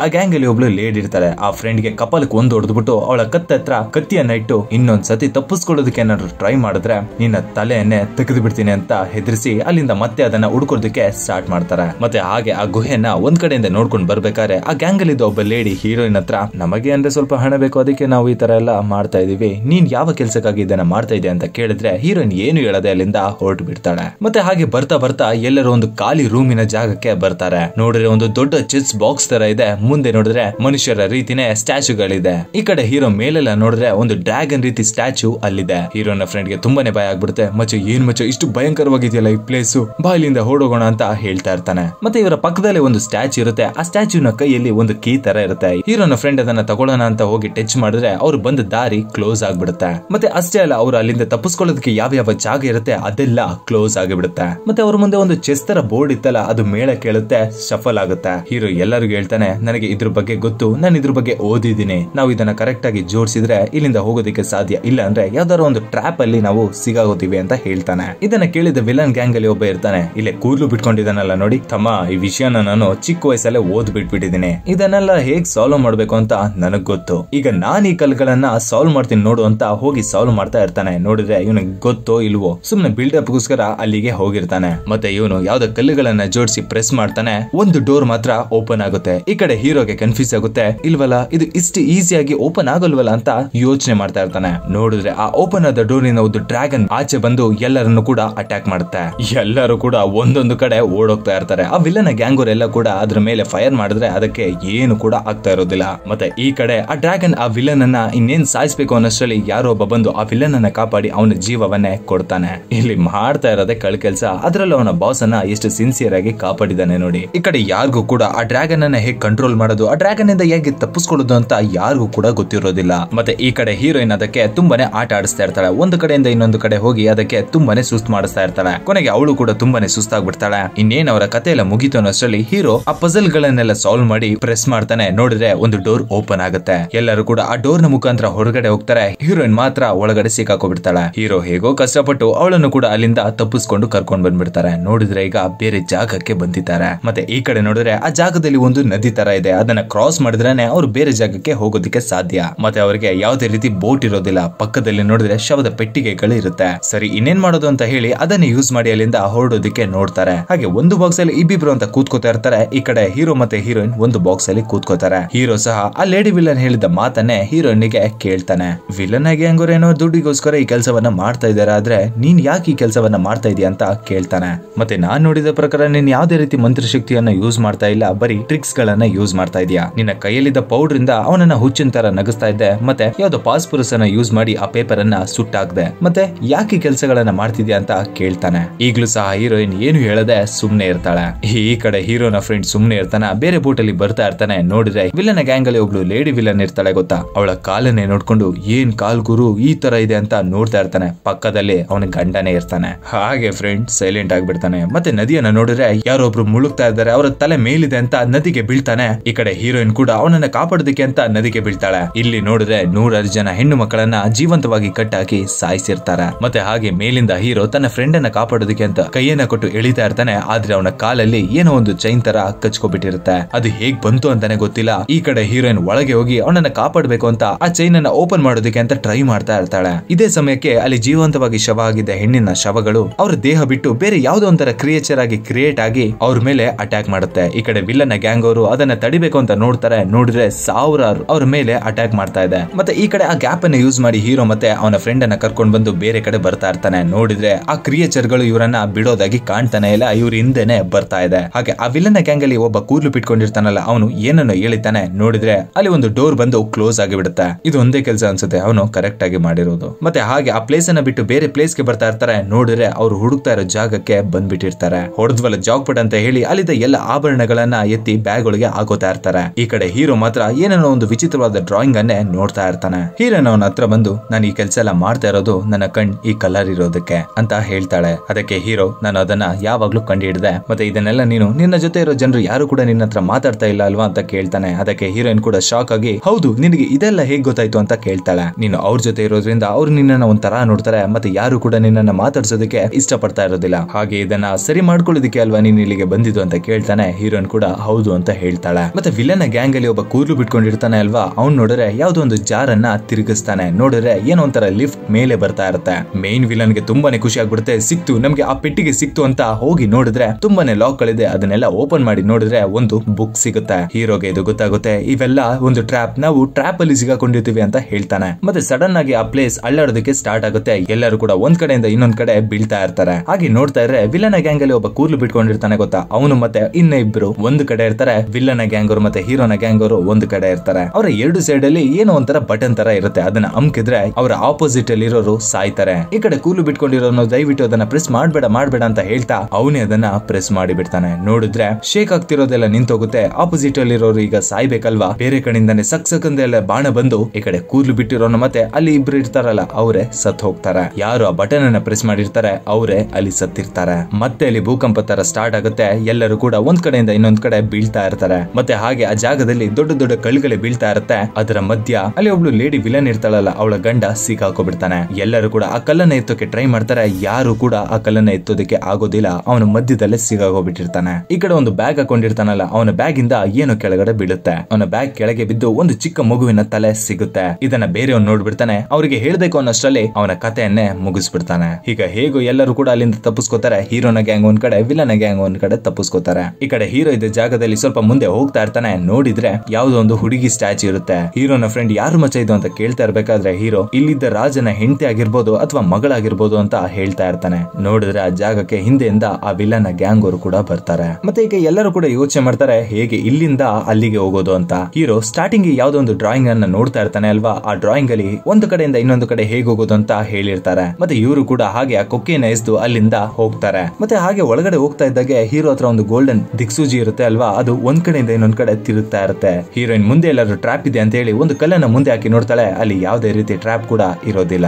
[SPEAKER 1] ಆ ಗ್ಯಾಂಗ್ ಅಲ್ಲಿ ಒಬ್ಳು ಲೇಡ್ ಇರ್ತಾರೆ ಆ ಫ್ರೆಂಡ್ ಗೆ ಕಪಾಲಕ್ಕೆ ಒಂದು ಹೊಡೆದ್ಬಿಟ್ಟು ಅವಳ ಹತ್ರ ಕತ್ತಿಯನ್ನ ಇಟ್ಟು ಇನ್ನೊಂದ್ ಸತಿ ತಪ್ಪಿಸ್ಕೊಳ್ಳೋದಕ್ಕೆ ಏನಾದ್ರು ಟ್ರೈ ಮಾಡಿದ್ರೆ ನಿನ್ನ ತಲೆಯನ್ನೇ ತೆಗೆದು ಬಿಡ್ತೀನಿ ಅಂತ ಹೆದರಿಸಿ ಅಲ್ಲಿಂದ ಮತ್ತೆ ಅದನ್ನ ಹುಡ್ಕೋದಕ್ಕೆ ಸ್ಟಾರ್ಟ್ ಮಾಡ್ತಾರೆ ಮತ್ತೆ ಹಾಗೆ ಆ ಗುಹೆಯನ್ನ ಒಂದ್ ಕಡೆಯಿಂದ ನೋಡ್ಕೊಂಡು ಬರ್ಬೇಕಾದ್ರೆ ಆ ಗ್ಯಾಂಗ್ ಅಲ್ಲಿ ಒಬ್ಬ ಲೇಡಿ ಹೀರೋಯಿನ್ ಹತ್ರ ನಮಗೆ ಅಂದ್ರೆ ಸ್ವಲ್ಪ ಹಣ ಬೇಕು ಅದಕ್ಕೆ ನಾವು ಈ ತರ ಎಲ್ಲ ಮಾಡ್ತಾ ಇದೀವಿ ನೀನ್ ಯಾವ ಕೆಲ್ಸಕ್ಕಾಗಿ ಇದನ್ನ ಮಾಡ್ತಾ ಇದೆ ಅಂತ ಕೇಳಿದ್ರೆ ಹೀರೋಯಿನ್ ಏನು ಹೇಳದೆ ಅಲ್ಲಿಂದ ಹೊರಟು ಬಿಡ್ತಾಳೆ ಮತ್ತೆ ಹಾಗೆ ಬರ್ತಾ ಬರ್ತಾ ಎಲ್ಲರೂ ಒಂದು ಖಾಲಿ ರೂಮಿನ ಜಾಗಕ್ಕೆ ಬರ್ತಾರೆ ನೋಡಿದ್ರೆ ಒಂದು ದೊಡ್ಡ ಚಿಪ್ಸ್ ಬಾಕ್ಸ್ ತರ ಇದೆ ಮುಂದೆ ನೋಡಿದ್ರೆ ಮನುಷ್ಯರ ರೀತಿನೇ ಸ್ಟ್ಯಾಚುಗಳಿದೆ ಈ ಕಡೆ ಹೀರೋ ಮೇಲೆಲ್ಲ ನೋಡಿದ್ರೆ ಒಂದು ಡ್ರ್ಯಾಗನ್ ರೀತಿ ಸ್ಟ್ಯಾಚು ಅಲ್ಲಿದೆ ಹೀರೋನ ಫ್ರೆಂಡ್ ಗೆ ತುಂಬಾನೇ ಭಯ ಆಗ್ಬಿಡುತ್ತೆ ಮಚ್ಚು ಏನ್ ಮಚ್ಚು ಇಷ್ಟು ಭಯಂಕರವಾಗಿದೆಯಲ್ಲ ಈ ಪ್ಲೇಸ್ ಬಾಯಿಲಿಂದ ಹೋಡೋಗೋಣ ಅಂತ ಹೇಳ್ತಾ ಇರ್ತಾನೆ ಮತ್ತೆ ಇವರ ಪಕ್ಕದಲ್ಲಿ ಒಂದು ಸ್ಟ್ಯಾಚು ಇರುತ್ತೆ ಆ ನ ಕೈಯಲ್ಲಿ ಒಂದು ಕೀ ತರ ಇರುತ್ತೆ ಹೀರೋನ ಫ್ರೆಂಡ್ ಅದನ್ನ ತಗೊಳ್ಳೋಣ ಅಂತ ಹೋಗಿ ಟಚ್ ಮಾಡಿದ್ರೆ ಅವ್ರು ಬಂದ ದಾರಿ ಕ್ಲೋಸ್ ಆಗ್ಬಿಡುತ್ತೆ ಮತ್ತೆ ಅಷ್ಟೇ ಅಲ್ಲ ಅವ್ರು ಅಲ್ಲಿಂದ ತಪ್ಪಿಸ್ಕೊಳ್ಳೋದಕ್ಕೆ ಯಾವ ಯಾವ ಜಾಗ ಇರುತ್ತೆ ಅದೆಲ್ಲ ಕ್ಲೋಸ್ ಆಗಿಬಿಡುತ್ತೆ ಮತ್ತೆ ಅವ್ರ ಮುಂದೆ ಒಂದು ಚೆಸ್ತರ ತರ ಬೋರ್ಡ್ ಇತ್ತಲ್ಲ ಅದು ಮೇಳ ಕೇಳುತ್ತೆ ಶಫಲ್ ಆಗುತ್ತೆ ಹೀರೋ ಎಲ್ಲರಿಗೂ ಹೇಳ್ತಾನೆ ನನಗೆ ಇದ್ರ ಬಗ್ಗೆ ಗೊತ್ತು ನಾನು ಇದ್ರ ಬಗ್ಗೆ ಓದಿದ್ದೀನಿ ನಾವು ಇದನ್ನ ಕರೆಕ್ಟ್ ಆಗಿ ಜೋಡಿಸಿದ್ರೆ ಇಲ್ಲಿಂದ ಹೋಗೋದಕ್ಕೆ ಸಾಧ್ಯ ಇಲ್ಲ ಅಂದ್ರೆ ಯಾವ್ದಾರ ಒಂದು ಟ್ರಾಪ್ ಅಲ್ಲಿ ನಾವು ಸಿಗಾಗೋತೀವಿ ಅಂತ ಹೇಳ್ತಾನೆ ಇದನ್ನ ಕೇಳಿದ ವಿಲನ್ ಗ್ಯಾಂಗ್ ಅಲ್ಲಿ ಒಬ್ಬ ಇರ್ತಾನೆ ಇಲ್ಲಿ ಕೂದಲು ಬಿಟ್ಕೊಂಡಿದ್ದಾನಲ್ಲ ನೋಡಿ ತಮ್ಮ ಈ ವಿಷಯನ ನಾನು ಚಿಕ್ಕ ವಯಸ್ಸಲ್ಲೇ ಓದ್ ಬಿಟ್ಬಿಟ್ಟಿದ್ದೀನಿ ಇದನ್ನೆಲ್ಲ ಹೇಗ್ ಸಾಲ್ವ್ ಮಾಡ್ಬೇಕು ಅಂತ ನನಗ್ ಗೊತ್ತು ಈಗ ನಾನ್ ಈ ಕಲ್ಗಳನ್ನ ಸಾಲ್ವ್ ಮಾಡ್ತೀನಿ ನೋಡು ಅಂತ ಹೋಗಿ ಸಾಲ್ವ್ ಮಾಡ್ತಾ ಇರ್ತಾನೆ ನೋಡಿದ್ರೆ ಇವನಿಗೆ ಗೊತ್ತೋ ಇಲ್ವೋ ಸುಮ್ನೆ ಬಿಲ್ಡಪ್ ಗೋಸ್ಕರ ಅಲ್ಲಿಗೆ ಹೋಗಿರ್ತಾನೆ ಮತ್ತೆ ಇವನು ಯಾವ್ದೋ ಕಲ್ಲುಗಳನ್ನ ಜೋಡಿಸಿ ಪ್ರೆಸ್ ಮಾಡ್ತಾನೆ ಒಂದು ಡೋರ್ ಮಾತ್ರ ಓಪನ್ ಆಗುತ್ತೆ ಈ ಕಡೆ ಹೀರೋಗೆ ಕನ್ಫ್ಯೂಸ್ ಆಗುತ್ತೆ ಇಲ್ವಲ್ಲ ಇದು ಇಷ್ಟು ಈಸಿಯಾಗಿ ಓಪನ್ ಆಗಲ್ವಲ್ಲ ಅಂತ ಯೋಚನೆ ಮಾಡ್ತಾ ಇರ್ತಾನೆ ನೋಡಿದ್ರೆ ಆ ಓಪನ್ ಆದ ಡೋರಿನ ಒಂದು ಡ್ರ್ಯಾಗನ್ ಆಚೆ ಬಂದು ಎಲ್ಲರನ್ನು ಕೂಡ ಅಟ್ಯಾಕ್ ಮಾಡುತ್ತೆ ಎಲ್ಲರೂ ಕೂಡ ಒಂದೊಂದು ಕಡೆ ಓಡೋಗ್ತಾ ಇರ್ತಾರೆ ಆ ವಿಲನ್ ಗ್ಯಾಂಗ್ ಎಲ್ಲ ಕೂಡ ಅದ್ರ ಮೇಲೆ ಫೈರ್ ಮಾಡಿದ್ರೆ ಅದಕ್ಕೆ ಏನು ಕೂಡ ಆಗ್ತಾ ಇರೋದಿಲ್ಲ ಮತ್ತೆ ಈ ಕಡೆ ಆ ಡ್ರ್ಯಾಗನ್ ಆ ವಿಲನ್ ಅನ್ನ ಇನ್ನೇನ್ ಸಾಯಿಸಬೇಕು ಅನ್ನೋಷ್ಟರಲ್ಲಿ ಯಾರೋ ಒಬ್ಬ ಬಂದು ಆ ವಿಲನ್ ಅನ್ನ ಕಾಪಾಡಿ ಅವನ ಜೀವವನ್ನೇ ಕೊಡ್ತಾನೆ ಇಲ್ಲಿ ಮಾಡ್ತಾ ಇರೋದೇ ಕಳ್ ಕೆಲ್ಸ ಅದರಲ್ಲೂ ಅವನ ಬಾಸ್ ಅನ್ನ ಎಷ್ಟು ಸಿನ್ಸಿಯರ್ ಆಗಿ ಕಾಪಾಡಿದಾನೆ ನೋಡಿ ಈ ಕಡೆ ಯಾರಿಗೂ ಕೂಡ ಆ ಡ್ರ್ಯಾಗನ್ ಅನ್ನ ಹೇಗೆ ಕಂಟ್ರೋಲ್ ಕಂಟ್ರೋಲ್ ಮಾಡೋದು ಆ ಡ್ರ್ಯಾಗನ್ ಇಂದ ಹೇಗೆ ತಪ್ಪಿಸ್ಕೊಳ್ಳೋದು ಅಂತ ಯಾರಿಗೂ ಕೂಡ ಗೊತ್ತಿರೋದಿಲ್ಲ ಮತ್ತೆ ಈ ಕಡೆ ಹೀರೋಯಿನ್ ಅದಕ್ಕೆ ತುಂಬಾನೇ ಆಟ ಆಡಿಸ್ತಾ ಇರ್ತಾಳೆ ಒಂದು ಕಡೆಯಿಂದ ಇನ್ನೊಂದು ಕಡೆ ಹೋಗಿ ಅದಕ್ಕೆ ತುಂಬಾನೇ ಸುಸ್ತು ಮಾಡಿಸ್ತಾ ಇರ್ತಾಳೆ ಕೊನೆಗೆ ಅವಳು ಕೂಡ ತುಂಬಾನೇ ಸುಸ್ತಾಗ್ಬಿಡ್ತಾಳೆ ಇನ್ನೇನ್ ಅವರ ಕತೆ ಎಲ್ಲ ಮುಗಿತು ಅನ್ನೋಷ್ಟರಲ್ಲಿ ಹೀರೋ ಆ ಪಜಲ್ ಗಳನ್ನೆಲ್ಲ ಸಾಲ್ವ್ ಮಾಡಿ ಪ್ರೆಸ್ ಮಾಡ್ತಾನೆ ನೋಡಿದ್ರೆ ಒಂದು ಡೋರ್ ಓಪನ್ ಆಗುತ್ತೆ ಎಲ್ಲರೂ ಕೂಡ ಆ ಡೋರ್ ನ ಮುಖಾಂತರ ಹೊರಗಡೆ ಹೋಗ್ತಾರೆ ಹೀರೋಯಿನ್ ಮಾತ್ರ ಒಳಗಡೆ ಸಿಕ್ಕಾಕೋಬಿಡ್ತಾಳೆ ಹೀರೋ ಹೇಗೋ ಕಷ್ಟಪಟ್ಟು ಅವಳನ್ನು ಕೂಡ ಅಲ್ಲಿಂದ ತಪ್ಪಿಸ್ಕೊಂಡು ಕರ್ಕೊಂಡ್ ಬಂದ್ಬಿಡ್ತಾರೆ ನೋಡಿದ್ರೆ ಈಗ ಬೇರೆ ಜಾಗಕ್ಕೆ ಬಂದಿದ್ದಾರೆ ಮತ್ತೆ ಈ ಕಡೆ ನೋಡಿದ್ರೆ ಆ ಜಾಗದಲ್ಲಿ ಒಂದು ನದಿ ತರ ಇದೆ ಇದೆ ಅದನ್ನ ಕ್ರಾಸ್ ಮಾಡಿದ್ರೇನೆ ಅವ್ರು ಬೇರೆ ಜಾಗಕ್ಕೆ ಹೋಗೋದಕ್ಕೆ ಸಾಧ್ಯ ಮತ್ತೆ ಅವರಿಗೆ ಯಾವುದೇ ರೀತಿ ಬೋಟ್ ಇರೋದಿಲ್ಲ ಪಕ್ಕದಲ್ಲಿ ನೋಡಿದ್ರೆ ಶವದ ಪೆಟ್ಟಿಗೆಗಳು ಇರುತ್ತೆ ಸರಿ ಇನ್ನೇನ್ ಮಾಡೋದು ಅಂತ ಹೇಳಿ ಅದನ್ನ ಯೂಸ್ ಮಾಡಿ ಅಲ್ಲಿಂದ ಹೊರಡೋದಕ್ಕೆ ನೋಡ್ತಾರೆ ಹಾಗೆ ಒಂದು ಬಾಕ್ಸ್ ಅಲ್ಲಿ ಇಬ್ಬಿಬ್ರು ಅಂತ ಕೂತ್ಕೋತಾ ಇರ್ತಾರೆ ಈ ಕಡೆ ಹೀರೋ ಮತ್ತೆ ಹೀರೋಯಿನ್ ಒಂದು ಬಾಕ್ಸ್ ಅಲ್ಲಿ ಕೂತ್ಕೋತಾರೆ ಹೀರೋ ಸಹ ಆ ಲೇಡಿ ವಿಲನ್ ಹೇಳಿದ ಮಾತನ್ನೇ ಹೀರೋಯಿನ್ ಗೆ ಕೇಳ್ತಾನೆ ವಿಲನ್ ಆಗಿ ಏನೋ ದುಡ್ಡಿಗೋಸ್ಕರ ಈ ಕೆಲಸವನ್ನ ಮಾಡ್ತಾ ಇದಾರೆ ಆದ್ರೆ ನೀನ್ ಯಾಕೆ ಈ ಕೆಲಸವನ್ನ ಮಾಡ್ತಾ ಇದೀಯ ಅಂತ ಕೇಳ್ತಾನೆ ಮತ್ತೆ ನಾನ್ ನೋಡಿದ ಪ್ರಕಾರ ನೀನ್ ಯಾವ್ದೇ ರೀತಿ ಮಂತ್ರಶಕ್ತಿಯನ್ನ ಯೂಸ್ ಮಾಡ್ತಾ ಇಲ್ಲ ಬರೀ ಟ್ರಿಕ್ಸ್ ಗಳನ್ನ ಯೂಸ್ ಮಾಡ್ತಾ ಇದೀಯಾ ನಿನ್ನ ಕೈಯಲ್ಲಿದ್ದ ಪೌಡರ್ ಇಂದ ಅವನನ್ನ ಹುಚ್ಚಿನ ತರ ನಗಸ್ತಾ ಇದ್ದೆ ಮತ್ತೆ ಯಾವ್ದೋ ಪಾಸ್ಪುರಸ್ ಅನ್ನ ಯೂಸ್ ಮಾಡಿ ಆ ಪೇಪರ್ ಅನ್ನ ಸುಟ್ಟಾಕ್ದೆ ಮತ್ತೆ ಯಾಕೆ ಕೆಲಸಗಳನ್ನ ಮಾಡ್ತಿದ್ಯಾ ಅಂತ ಕೇಳ್ತಾನೆ ಈಗ್ಲೂ ಸಹ ಹೀರೋಯಿನ್ ಏನು ಹೇಳದೆ ಸುಮ್ನೆ ಇರ್ತಾಳೆ ಈ ಕಡೆ ಹೀರೋನ ಫ್ರೆಂಡ್ ಸುಮ್ನೆ ಇರ್ತಾನೆ ಬೇರೆ ಬೋಟ್ ಅಲ್ಲಿ ಬರ್ತಾ ಇರ್ತಾನೆ ನೋಡಿದ್ರೆ ವಿಲನ್ ಗ್ಯಾಂಗ್ ಅಲ್ಲಿ ಒಬ್ಳು ಲೇಡಿ ವಿಲನ್ ಇರ್ತಾಳೆ ಗೊತ್ತಾ ಅವಳ ಕಾಲನ್ನೇ ನೋಡ್ಕೊಂಡು ಏನ್ ಕಾಲ್ ಗುರು ಈ ತರ ಇದೆ ಅಂತ ನೋಡ್ತಾ ಇರ್ತಾನೆ ಪಕ್ಕದಲ್ಲಿ ಅವನ ಗಂಡನೇ ಇರ್ತಾನೆ ಹಾಗೆ ಫ್ರೆಂಡ್ ಸೈಲೆಂಟ್ ಆಗ್ಬಿಡ್ತಾನೆ ಮತ್ತೆ ನದಿಯನ್ನ ನೋಡಿದ್ರೆ ಯಾರೊಬ್ರು ಮುಳುಗ್ತಾ ಇದ್ದಾರೆ ಅವರ ತಲೆ ಮೇಲಿದೆ ಅಂತ ನದಿಗೆ ಬೀಳ್ತಾನೆ ಈ ಕಡೆ ಹೀರೋಯಿನ್ ಕೂಡ ಅವನನ್ನ ಕಾಪಾಡೋದಕ್ಕೆ ಅಂತ ನದಿಗೆ ಬೀಳ್ತಾಳೆ ಇಲ್ಲಿ ನೋಡಿದ್ರೆ ನೂರಾರು ಜನ ಹೆಣ್ಣು ಮಕ್ಕಳನ್ನ ಜೀವಂತವಾಗಿ ಕಟ್ಟಾಕಿ ಸಾಯಿಸಿರ್ತಾರೆ ಮತ್ತೆ ಹಾಗೆ ಮೇಲಿಂದ ಹೀರೋ ತನ್ನ ಫ್ರೆಂಡ್ ಅನ್ನ ಕಾಪಾಡೋದಕ್ಕೆ ಅಂತ ಕೈಯನ್ನ ಕೊಟ್ಟು ಎಳಿತಾ ಇರ್ತಾನೆ ಆದ್ರೆ ಅವನ ಕಾಲಲ್ಲಿ ಏನೋ ಒಂದು ಚೈನ್ ತರ ಕಚ್ಕೊಬಿಟ್ಟಿರುತ್ತೆ ಅದು ಹೇಗ್ ಬಂತು ಅಂತಾನೆ ಗೊತ್ತಿಲ್ಲ ಈ ಕಡೆ ಹೀರೋಯಿನ್ ಒಳಗೆ ಹೋಗಿ ಅವನನ್ನ ಕಾಪಾಡಬೇಕು ಅಂತ ಆ ಚೈನ್ ಅನ್ನ ಓಪನ್ ಮಾಡೋದಕ್ಕೆ ಅಂತ ಟ್ರೈ ಮಾಡ್ತಾ ಇರ್ತಾಳೆ ಇದೇ ಸಮಯಕ್ಕೆ ಅಲ್ಲಿ ಜೀವಂತವಾಗಿ ಶವ ಆಗಿದ್ದ ಹೆಣ್ಣಿನ ಶವಗಳು ಅವ್ರ ದೇಹ ಬಿಟ್ಟು ಬೇರೆ ಯಾವುದೋ ಒಂಥರ ಕ್ರಿಯೇಚರ್ ಆಗಿ ಕ್ರಿಯೇಟ್ ಆಗಿ ಅವ್ರ ಮೇಲೆ ಅಟ್ಯಾಕ್ ಮಾಡುತ್ತೆ ಈ ಕಡೆ ವಿಲ್ಲನ್ ಗ್ಯಾಂಗ್ ಅವರು ಅದನ್ನ ತಡಿಬೇಕು ಅಂತ ನೋಡ್ತಾರೆ ನೋಡಿದ್ರೆ ಸಾವಿರಾರು ಅವ್ರ ಮೇಲೆ ಅಟ್ಯಾಕ್ ಮಾಡ್ತಾ ಇದೆ ಮತ್ತೆ ಈ ಕಡೆ ಆ ಗ್ಯಾಪ್ ಅನ್ನು ಯೂಸ್ ಮಾಡಿ ಹೀರೋ ಮತ್ತೆ ಅವನ ಫ್ರೆಂಡ್ ಅನ್ನ ಕರ್ಕೊಂಡು ಬಂದು ಬೇರೆ ಕಡೆ ಬರ್ತಾ ಇರ್ತಾನೆ ನೋಡಿದ್ರೆ ಆ ಕ್ರಿಯೇಚರ್ ಗಳು ಇವರನ್ನ ಬಿಡೋದಾಗಿ ಕಾಣ್ತಾನೆ ಇಲ್ಲ ಇವ್ರ ಹಿಂದೆನೆ ಬರ್ತಾ ಇದೆ ಹಾಗೆ ಆ ವಿಲನ್ ಗ್ಯಾಂಗ್ ಅಲ್ಲಿ ಒಬ್ಬ ಕೂದಲು ಬಿಟ್ಕೊಂಡಿರ್ತಾನಲ್ಲ ಅವನು ಏನನ್ನು ಹೇಳಿತಾನೆ ನೋಡಿದ್ರೆ ಅಲ್ಲಿ ಒಂದು ಡೋರ್ ಬಂದು ಕ್ಲೋಸ್ ಆಗಿ ಬಿಡುತ್ತೆ ಇದು ಒಂದೇ ಕೆಲಸ ಅನ್ಸುತ್ತೆ ಅವನು ಕರೆಕ್ಟ್ ಆಗಿ ಮಾಡಿರೋದು ಮತ್ತೆ ಹಾಗೆ ಆ ಪ್ಲೇಸ್ ಅನ್ನ ಬಿಟ್ಟು ಬೇರೆ ಪ್ಲೇಸ್ ಗೆ ಬರ್ತಾ ಇರ್ತಾರೆ ನೋಡಿದ್ರೆ ಅವ್ರು ಹುಡುಕ್ತಾ ಇರೋ ಜಾಗಕ್ಕೆ ಬಂದ್ಬಿಟ್ಟಿರ್ತಾರೆ ಹೊಡೆದ್ವಲ್ಲ ಜಾಗ್ ಪಟ್ ಅಂತ ಹೇಳಿ ಅಲ್ಲಿದ್ದ ಎಲ್ಲ ಆಭರಣಗಳನ್ನ ಎತ್ತಿ ಬ್ಯಾಗ್ ಒಳಗೆ ಹಾಕೋ ಇರ್ತಾರೆ ಈ ಕಡೆ ಹೀರೋ ಮಾತ್ರ ಏನೇನೋ ಒಂದು ವಿಚಿತ್ರವಾದ ಡ್ರಾಯಿಂಗ್ ಅನ್ನೇ ನೋಡ್ತಾ ಇರ್ತಾನೆ ಹೀರೋನ ಅವನ ಹತ್ರ ಬಂದು ನಾನು ಈ ಕೆಲಸ ಎಲ್ಲ ಮಾಡ್ತಾ ಇರೋದು ನನ್ನ ಕಣ್ ಈ ಕಲರ್ ಇರೋದಕ್ಕೆ ಅಂತ ಹೇಳ್ತಾಳೆ ಅದಕ್ಕೆ ಹೀರೋ ನಾನು ಅದನ್ನ ಯಾವಾಗ್ಲೂ ಕಂಡು ಮತ್ತೆ ಇದನ್ನೆಲ್ಲ ನೀನು ನಿನ್ನ ಜೊತೆ ಇರೋ ಜನರು ಯಾರು ಕೂಡ ನಿನ್ನ ಹತ್ರ ಮಾತಾಡ್ತಾ ಇಲ್ಲ ಅಲ್ವಾ ಅಂತ ಕೇಳ್ತಾನೆ ಅದಕ್ಕೆ ಹೀರೋಯಿನ್ ಕೂಡ ಶಾಕ್ ಆಗಿ ಹೌದು ನಿನಗೆ ಇದೆಲ್ಲ ಹೇಗ್ ಗೊತ್ತಾಯ್ತು ಅಂತ ಕೇಳ್ತಾಳೆ ನೀನು ಅವ್ರ ಜೊತೆ ಇರೋದ್ರಿಂದ ಅವ್ರು ನಿನ್ನ ಒಂಥರ ನೋಡ್ತಾರೆ ಮತ್ತೆ ಯಾರು ಕೂಡ ನಿನ್ನ ಮಾತಾಡ್ಸೋದಕ್ಕೆ ಇಷ್ಟ ಪಡ್ತಾ ಇರೋದಿಲ್ಲ ಹಾಗೆ ಇದನ್ನ ಸರಿ ಮಾಡ್ಕೊಳ್ಳೋದಿಕ್ಕೆ ಅಲ್ವಾ ನೀನ್ ಇಲ್ಲಿಗೆ ಬಂದಿದ್ದು ಅಂತ ಕೇಳ್ತಾನೆ ಹೀರೋಯಿನ್ ಕೂಡ ಹೌದು ಅಂತ ಹೇಳ್ತಾಳೆ ಮತ್ತೆ ವಿಲನ್ ಗ್ಯಾಂಗ್ ಅಲ್ಲಿ ಒಬ್ಬ ಕೂರ್ಲು ಬಿಟ್ಕೊಂಡಿರ್ತಾನೆ ಅಲ್ವಾ ಅವ್ನ್ ನೋಡಿದ್ರೆ ಯಾವ್ದೋ ಒಂದು ಜಾರ್ ಅನ್ನ ತಿರುಗಿಸ್ತಾನೆ ನೋಡಿದ್ರೆ ಏನೋ ಒಂಥರ ಲಿಫ್ಟ್ ಮೇಲೆ ಬರ್ತಾ ಇರುತ್ತೆ ಮೇನ್ ವಿಲನ್ ಗೆ ತುಂಬಾನೇ ಖುಷಿ ಆಗ್ಬಿಡುತ್ತೆ ಸಿಕ್ತು ನಮ್ಗೆ ಆ ಪೆಟ್ಟಿಗೆ ಸಿಕ್ತು ಅಂತ ಹೋಗಿ ನೋಡಿದ್ರೆ ತುಂಬಾನೇ ಲಾಕ್ ಗಳಿದೆ ಅದನ್ನೆಲ್ಲ ಓಪನ್ ಮಾಡಿ ನೋಡಿದ್ರೆ ಒಂದು ಬುಕ್ ಸಿಗುತ್ತೆ ಹೀರೋಗೆ ಇದು ಗೊತ್ತಾಗುತ್ತೆ ಇವೆಲ್ಲ ಒಂದು ಟ್ರಾಪ್ ನಾವು ಟ್ರಾಪ್ ಅಲ್ಲಿ ಸಿಗಾಕೊಂಡಿರ್ತೀವಿ ಅಂತ ಹೇಳ್ತಾನೆ ಮತ್ತೆ ಸಡನ್ ಆಗಿ ಆ ಪ್ಲೇಸ್ ಅಳ್ಳಾಡೋದಕ್ಕೆ ಸ್ಟಾರ್ಟ್ ಆಗುತ್ತೆ ಎಲ್ಲರೂ ಕೂಡ ಒಂದ್ ಕಡೆಯಿಂದ ಇನ್ನೊಂದ್ ಕಡೆ ಬೀಳ್ತಾ ಇರ್ತಾರೆ ಹಾಗೆ ನೋಡ್ತಾ ಇದ್ರೆ ವಿಲನ ಗ್ಯಾಂಗ್ ಅಲ್ಲಿ ಒಬ್ಬ ಕೂರ್ಲು ಬಿಟ್ಕೊಂಡಿರ್ತಾನೆ ಗೊತ್ತಾ ಅವನು ಮತ್ತೆ ಇನ್ನ ಇಬ್ರು ಒಂದ್ ಕಡೆ ಇರ್ತಾರೆ ವಿಲನ ಗ್ಯಾಂಗ್ ಅವರು ಮತ್ತೆ ಹೀರೋನ ಗ್ಯಾಂಗ್ ಅವರು ಕಡೆ ಇರ್ತಾರೆ ಅವರ ಎರಡು ಸೈಡ್ ಅಲ್ಲಿ ಏನೋ ಒಂಥರ ಬಟನ್ ತರ ಇರುತ್ತೆ ಅದನ್ನ ಅಮ್ಕಿದ್ರೆ ಅವರ ಆಪೋಸಿಟ್ ಅಲ್ಲಿ ಇರೋರು ಸಾಯ್ತಾರೆ ಈ ಕಡೆ ಕೂಲು ಬಿಟ್ಕೊಂಡಿರೋನು ದಯವಿಟ್ಟು ಅದನ್ನ ಪ್ರೆಸ್ ಮಾಡ್ಬೇಡ ಮಾಡಬೇಡ ಅಂತ ಹೇಳ್ತಾ ಅವನೇ ಅದನ್ನ ಪ್ರೆಸ್ ಮಾಡಿ ಬಿಡ್ತಾನೆ ನೋಡಿದ್ರೆ ಶೇಕ್ ಆಗ್ತಿರೋದೆಲ್ಲ ನಿಂತೋಗುತ್ತೆ ಆಪೋಸಿಟ್ ಇರೋರು ಈಗ ಸಾಯ್ಬೇಕಲ್ವಾ ಬೇರೆ ಕಡೆಯಿಂದಾನೆ ಸಕ್ ಸಕಂದೆಲ್ಲ ಬಾಣ ಬಂದು ಈ ಕಡೆ ಕೂದ್ಲು ಬಿಟ್ಟಿರೋನು ಮತ್ತೆ ಅಲ್ಲಿ ಇಬ್ರು ಇರ್ತಾರಲ್ಲ ಅವರೇ ಸತ್ ಹೋಗ್ತಾರೆ ಯಾರು ಆ ಬಟನ್ ಅನ್ನ ಪ್ರೆಸ್ ಮಾಡಿರ್ತಾರೆ ಅವರೇ ಅಲ್ಲಿ ಸತ್ತಿರ್ತಾರೆ ಮತ್ತೆ ಅಲ್ಲಿ ಭೂಕಂಪ ತರ ಸ್ಟಾರ್ಟ್ ಆಗುತ್ತೆ ಎಲ್ಲರೂ ಕೂಡ ಒಂದ್ ಕಡೆಯಿಂದ ಇನ್ನೊಂದ್ ಕಡೆ ಬೀಳ್ತಾ ಇರ್ತಾರೆ ಮತ್ತೆ ಹಾಗೆ ಆ ಜಾಗದಲ್ಲಿ ದೊಡ್ಡ ದೊಡ್ಡ ಕಳ್ಗಳೇ ಬೀಳ್ತಾ ಇರುತ್ತೆ ಅದರ ಮಧ್ಯ ಅಲ್ಲಿ ಒಬ್ಳು ಲೇಡಿ ವಿಲನ್ ಇರ್ತಾಳಲ್ಲ ಅವಳ ಗಂಡ ಸಿಕ್ಕಾಕೋಬಿಡ್ತಾನೆ ಎಲ್ಲರೂ ಕೂಡ ಆ ಕಲ್ಲನ್ನ ಎತ್ತೋಕೆ ಟ್ರೈ ಮಾಡ್ತಾರೆ ಯಾರು ಕೂಡ ಆ ಕಲ್ಲನ್ನ ಎತ್ತೋದಕ್ಕೆ ಆಗೋದಿಲ್ಲ ಅವನ ಮಧ್ಯದಲ್ಲೇ ಸಿಗಾಗೋಗ್ಬಿಟ್ಟಿರ್ತಾನೆ ಈ ಕಡೆ ಒಂದು ಬ್ಯಾಗ್ ಹಾಕೊಂಡಿರ್ತಾನಲ್ಲ ಅವನ ಬ್ಯಾಗ್ ಇಂದ ಏನೋ ಕೆಳಗಡೆ ಬೀಳುತ್ತೆ ಅವನ ಬ್ಯಾಗ್ ಕೆಳಗೆ ಬಿದ್ದು ಒಂದು ಚಿಕ್ಕ ಮಗುವಿನ ತಲೆ ಸಿಗುತ್ತೆ ಇದನ್ನ ಬೇರೆಯವ್ನು ನೋಡ್ಬಿಡ್ತಾನೆ ಅವರಿಗೆ ಹೇಳ್ಬೇಕು ಅನ್ನೋಷ್ಟರಲ್ಲಿ ಅವನ ಕಥೆಯನ್ನೇ ಮುಗಿಸ್ಬಿಡ್ತಾನೆ ಈಗ ಹೇಗೋ ಎಲ್ಲರೂ ಕೂಡ ಅಲ್ಲಿಂದ ತಪ್ಪಿಸ್ಕೋತಾರೆ ಹೀರೋನ ಗ್ಯಾಂಗ್ ಒಂದ್ ಕಡೆ ವಿಲನ ಗ್ಯಾಂಗ್ ಒಂದ್ ಕಡೆ ತಪ್ಪಿಸ್ಕೋತಾರೆ ಈ ಕಡೆ ಹೀರೋ ಇದ್ದ ಜಾಗದಲ್ಲಿ ಸ್ವಲ್ಪ ಮುಂದೆ ಹೋಗ್ತಾ ಹೋಗ್ತಾ ಇರ್ತಾನೆ ನೋಡಿದ್ರೆ ಯಾವ್ದೋ ಒಂದು ಹುಡುಗಿ ಸ್ಟ್ಯಾಚು ಇರುತ್ತೆ ಹೀರೋನ ಫ್ರೆಂಡ್ ಯಾರು ಮಚ ಇದು ಅಂತ ಕೇಳ್ತಾ ಇರ್ಬೇಕಾದ್ರೆ ಹೀರೋ ಇಲ್ಲಿದ್ದ ರಾಜನ ಹೆಂಡತಿ ಆಗಿರ್ಬೋದು ಅಥವಾ ಮಗಳಾಗಿರ್ಬೋದು ಅಂತ ಹೇಳ್ತಾ ಇರ್ತಾನೆ ನೋಡಿದ್ರೆ ಆ ಜಾಗಕ್ಕೆ ಹಿಂದೆಯಿಂದ ಆ ವಿಲನ್ ಗ್ಯಾಂಗ್ ಅವರು ಕೂಡ ಬರ್ತಾರೆ ಮತ್ತೆ ಈಗ ಎಲ್ಲರೂ ಕೂಡ ಯೋಚನೆ ಮಾಡ್ತಾರೆ ಹೇಗೆ ಇಲ್ಲಿಂದ ಅಲ್ಲಿಗೆ ಹೋಗೋದು ಅಂತ ಹೀರೋ ಸ್ಟಾರ್ಟಿಂಗ್ ಯಾವ್ದೋ ಒಂದು ಡ್ರಾಯಿಂಗ್ ಅನ್ನ ನೋಡ್ತಾ ಇರ್ತಾನೆ ಅಲ್ವಾ ಆ ಡ್ರಾಯಿಂಗ್ ಅಲ್ಲಿ ಒಂದು ಕಡೆಯಿಂದ ಇನ್ನೊಂದು ಕಡೆ ಹೇಗೆ ಹೋಗೋದು ಅಂತ ಹೇಳಿರ್ತಾರೆ ಮತ್ತೆ ಇವರು ಕೂಡ ಹಾಗೆ ಆ ಕೊಕ್ಕೆ ಎಸ್ದು ಅಲ್ಲಿಂದ ಹೋಗ್ತಾರೆ ಮತ್ತೆ ಹಾಗೆ ಒಳಗಡೆ ಹೋಗ್ತಾ ಇದ್ದಾಗ ಹೀರೋ ಹತ್ರ ಒಂದು ಗೋಲ್ಡನ್ ದಿಕ್ಸೂಜಿ ಇರುತ್ತೆ ಅಲ್ವಾ ಅದು ಒಂದ್ ಕಡೆಯಿಂದ ಒಂದೊಂದ್ ಕಡೆ ತಿರುತ್ತಾ ಇರುತ್ತೆ ಹೀರೋಯಿನ್ ಮುಂದೆ ಎಲ್ಲಾದ್ರೂ ಟ್ರ್ಯಾಪ್ ಇದೆ ಅಂತ ಹೇಳಿ ಒಂದು ಕಲ್ಲನ್ನ ಮುಂದೆ ಹಾಕಿ ನೋಡ್ತಾಳೆ ಅಲ್ಲಿ ಯಾವುದೇ ರೀತಿ ಟ್ರ್ಯಾಪ್ ಕೂಡ ಇರೋದಿಲ್ಲ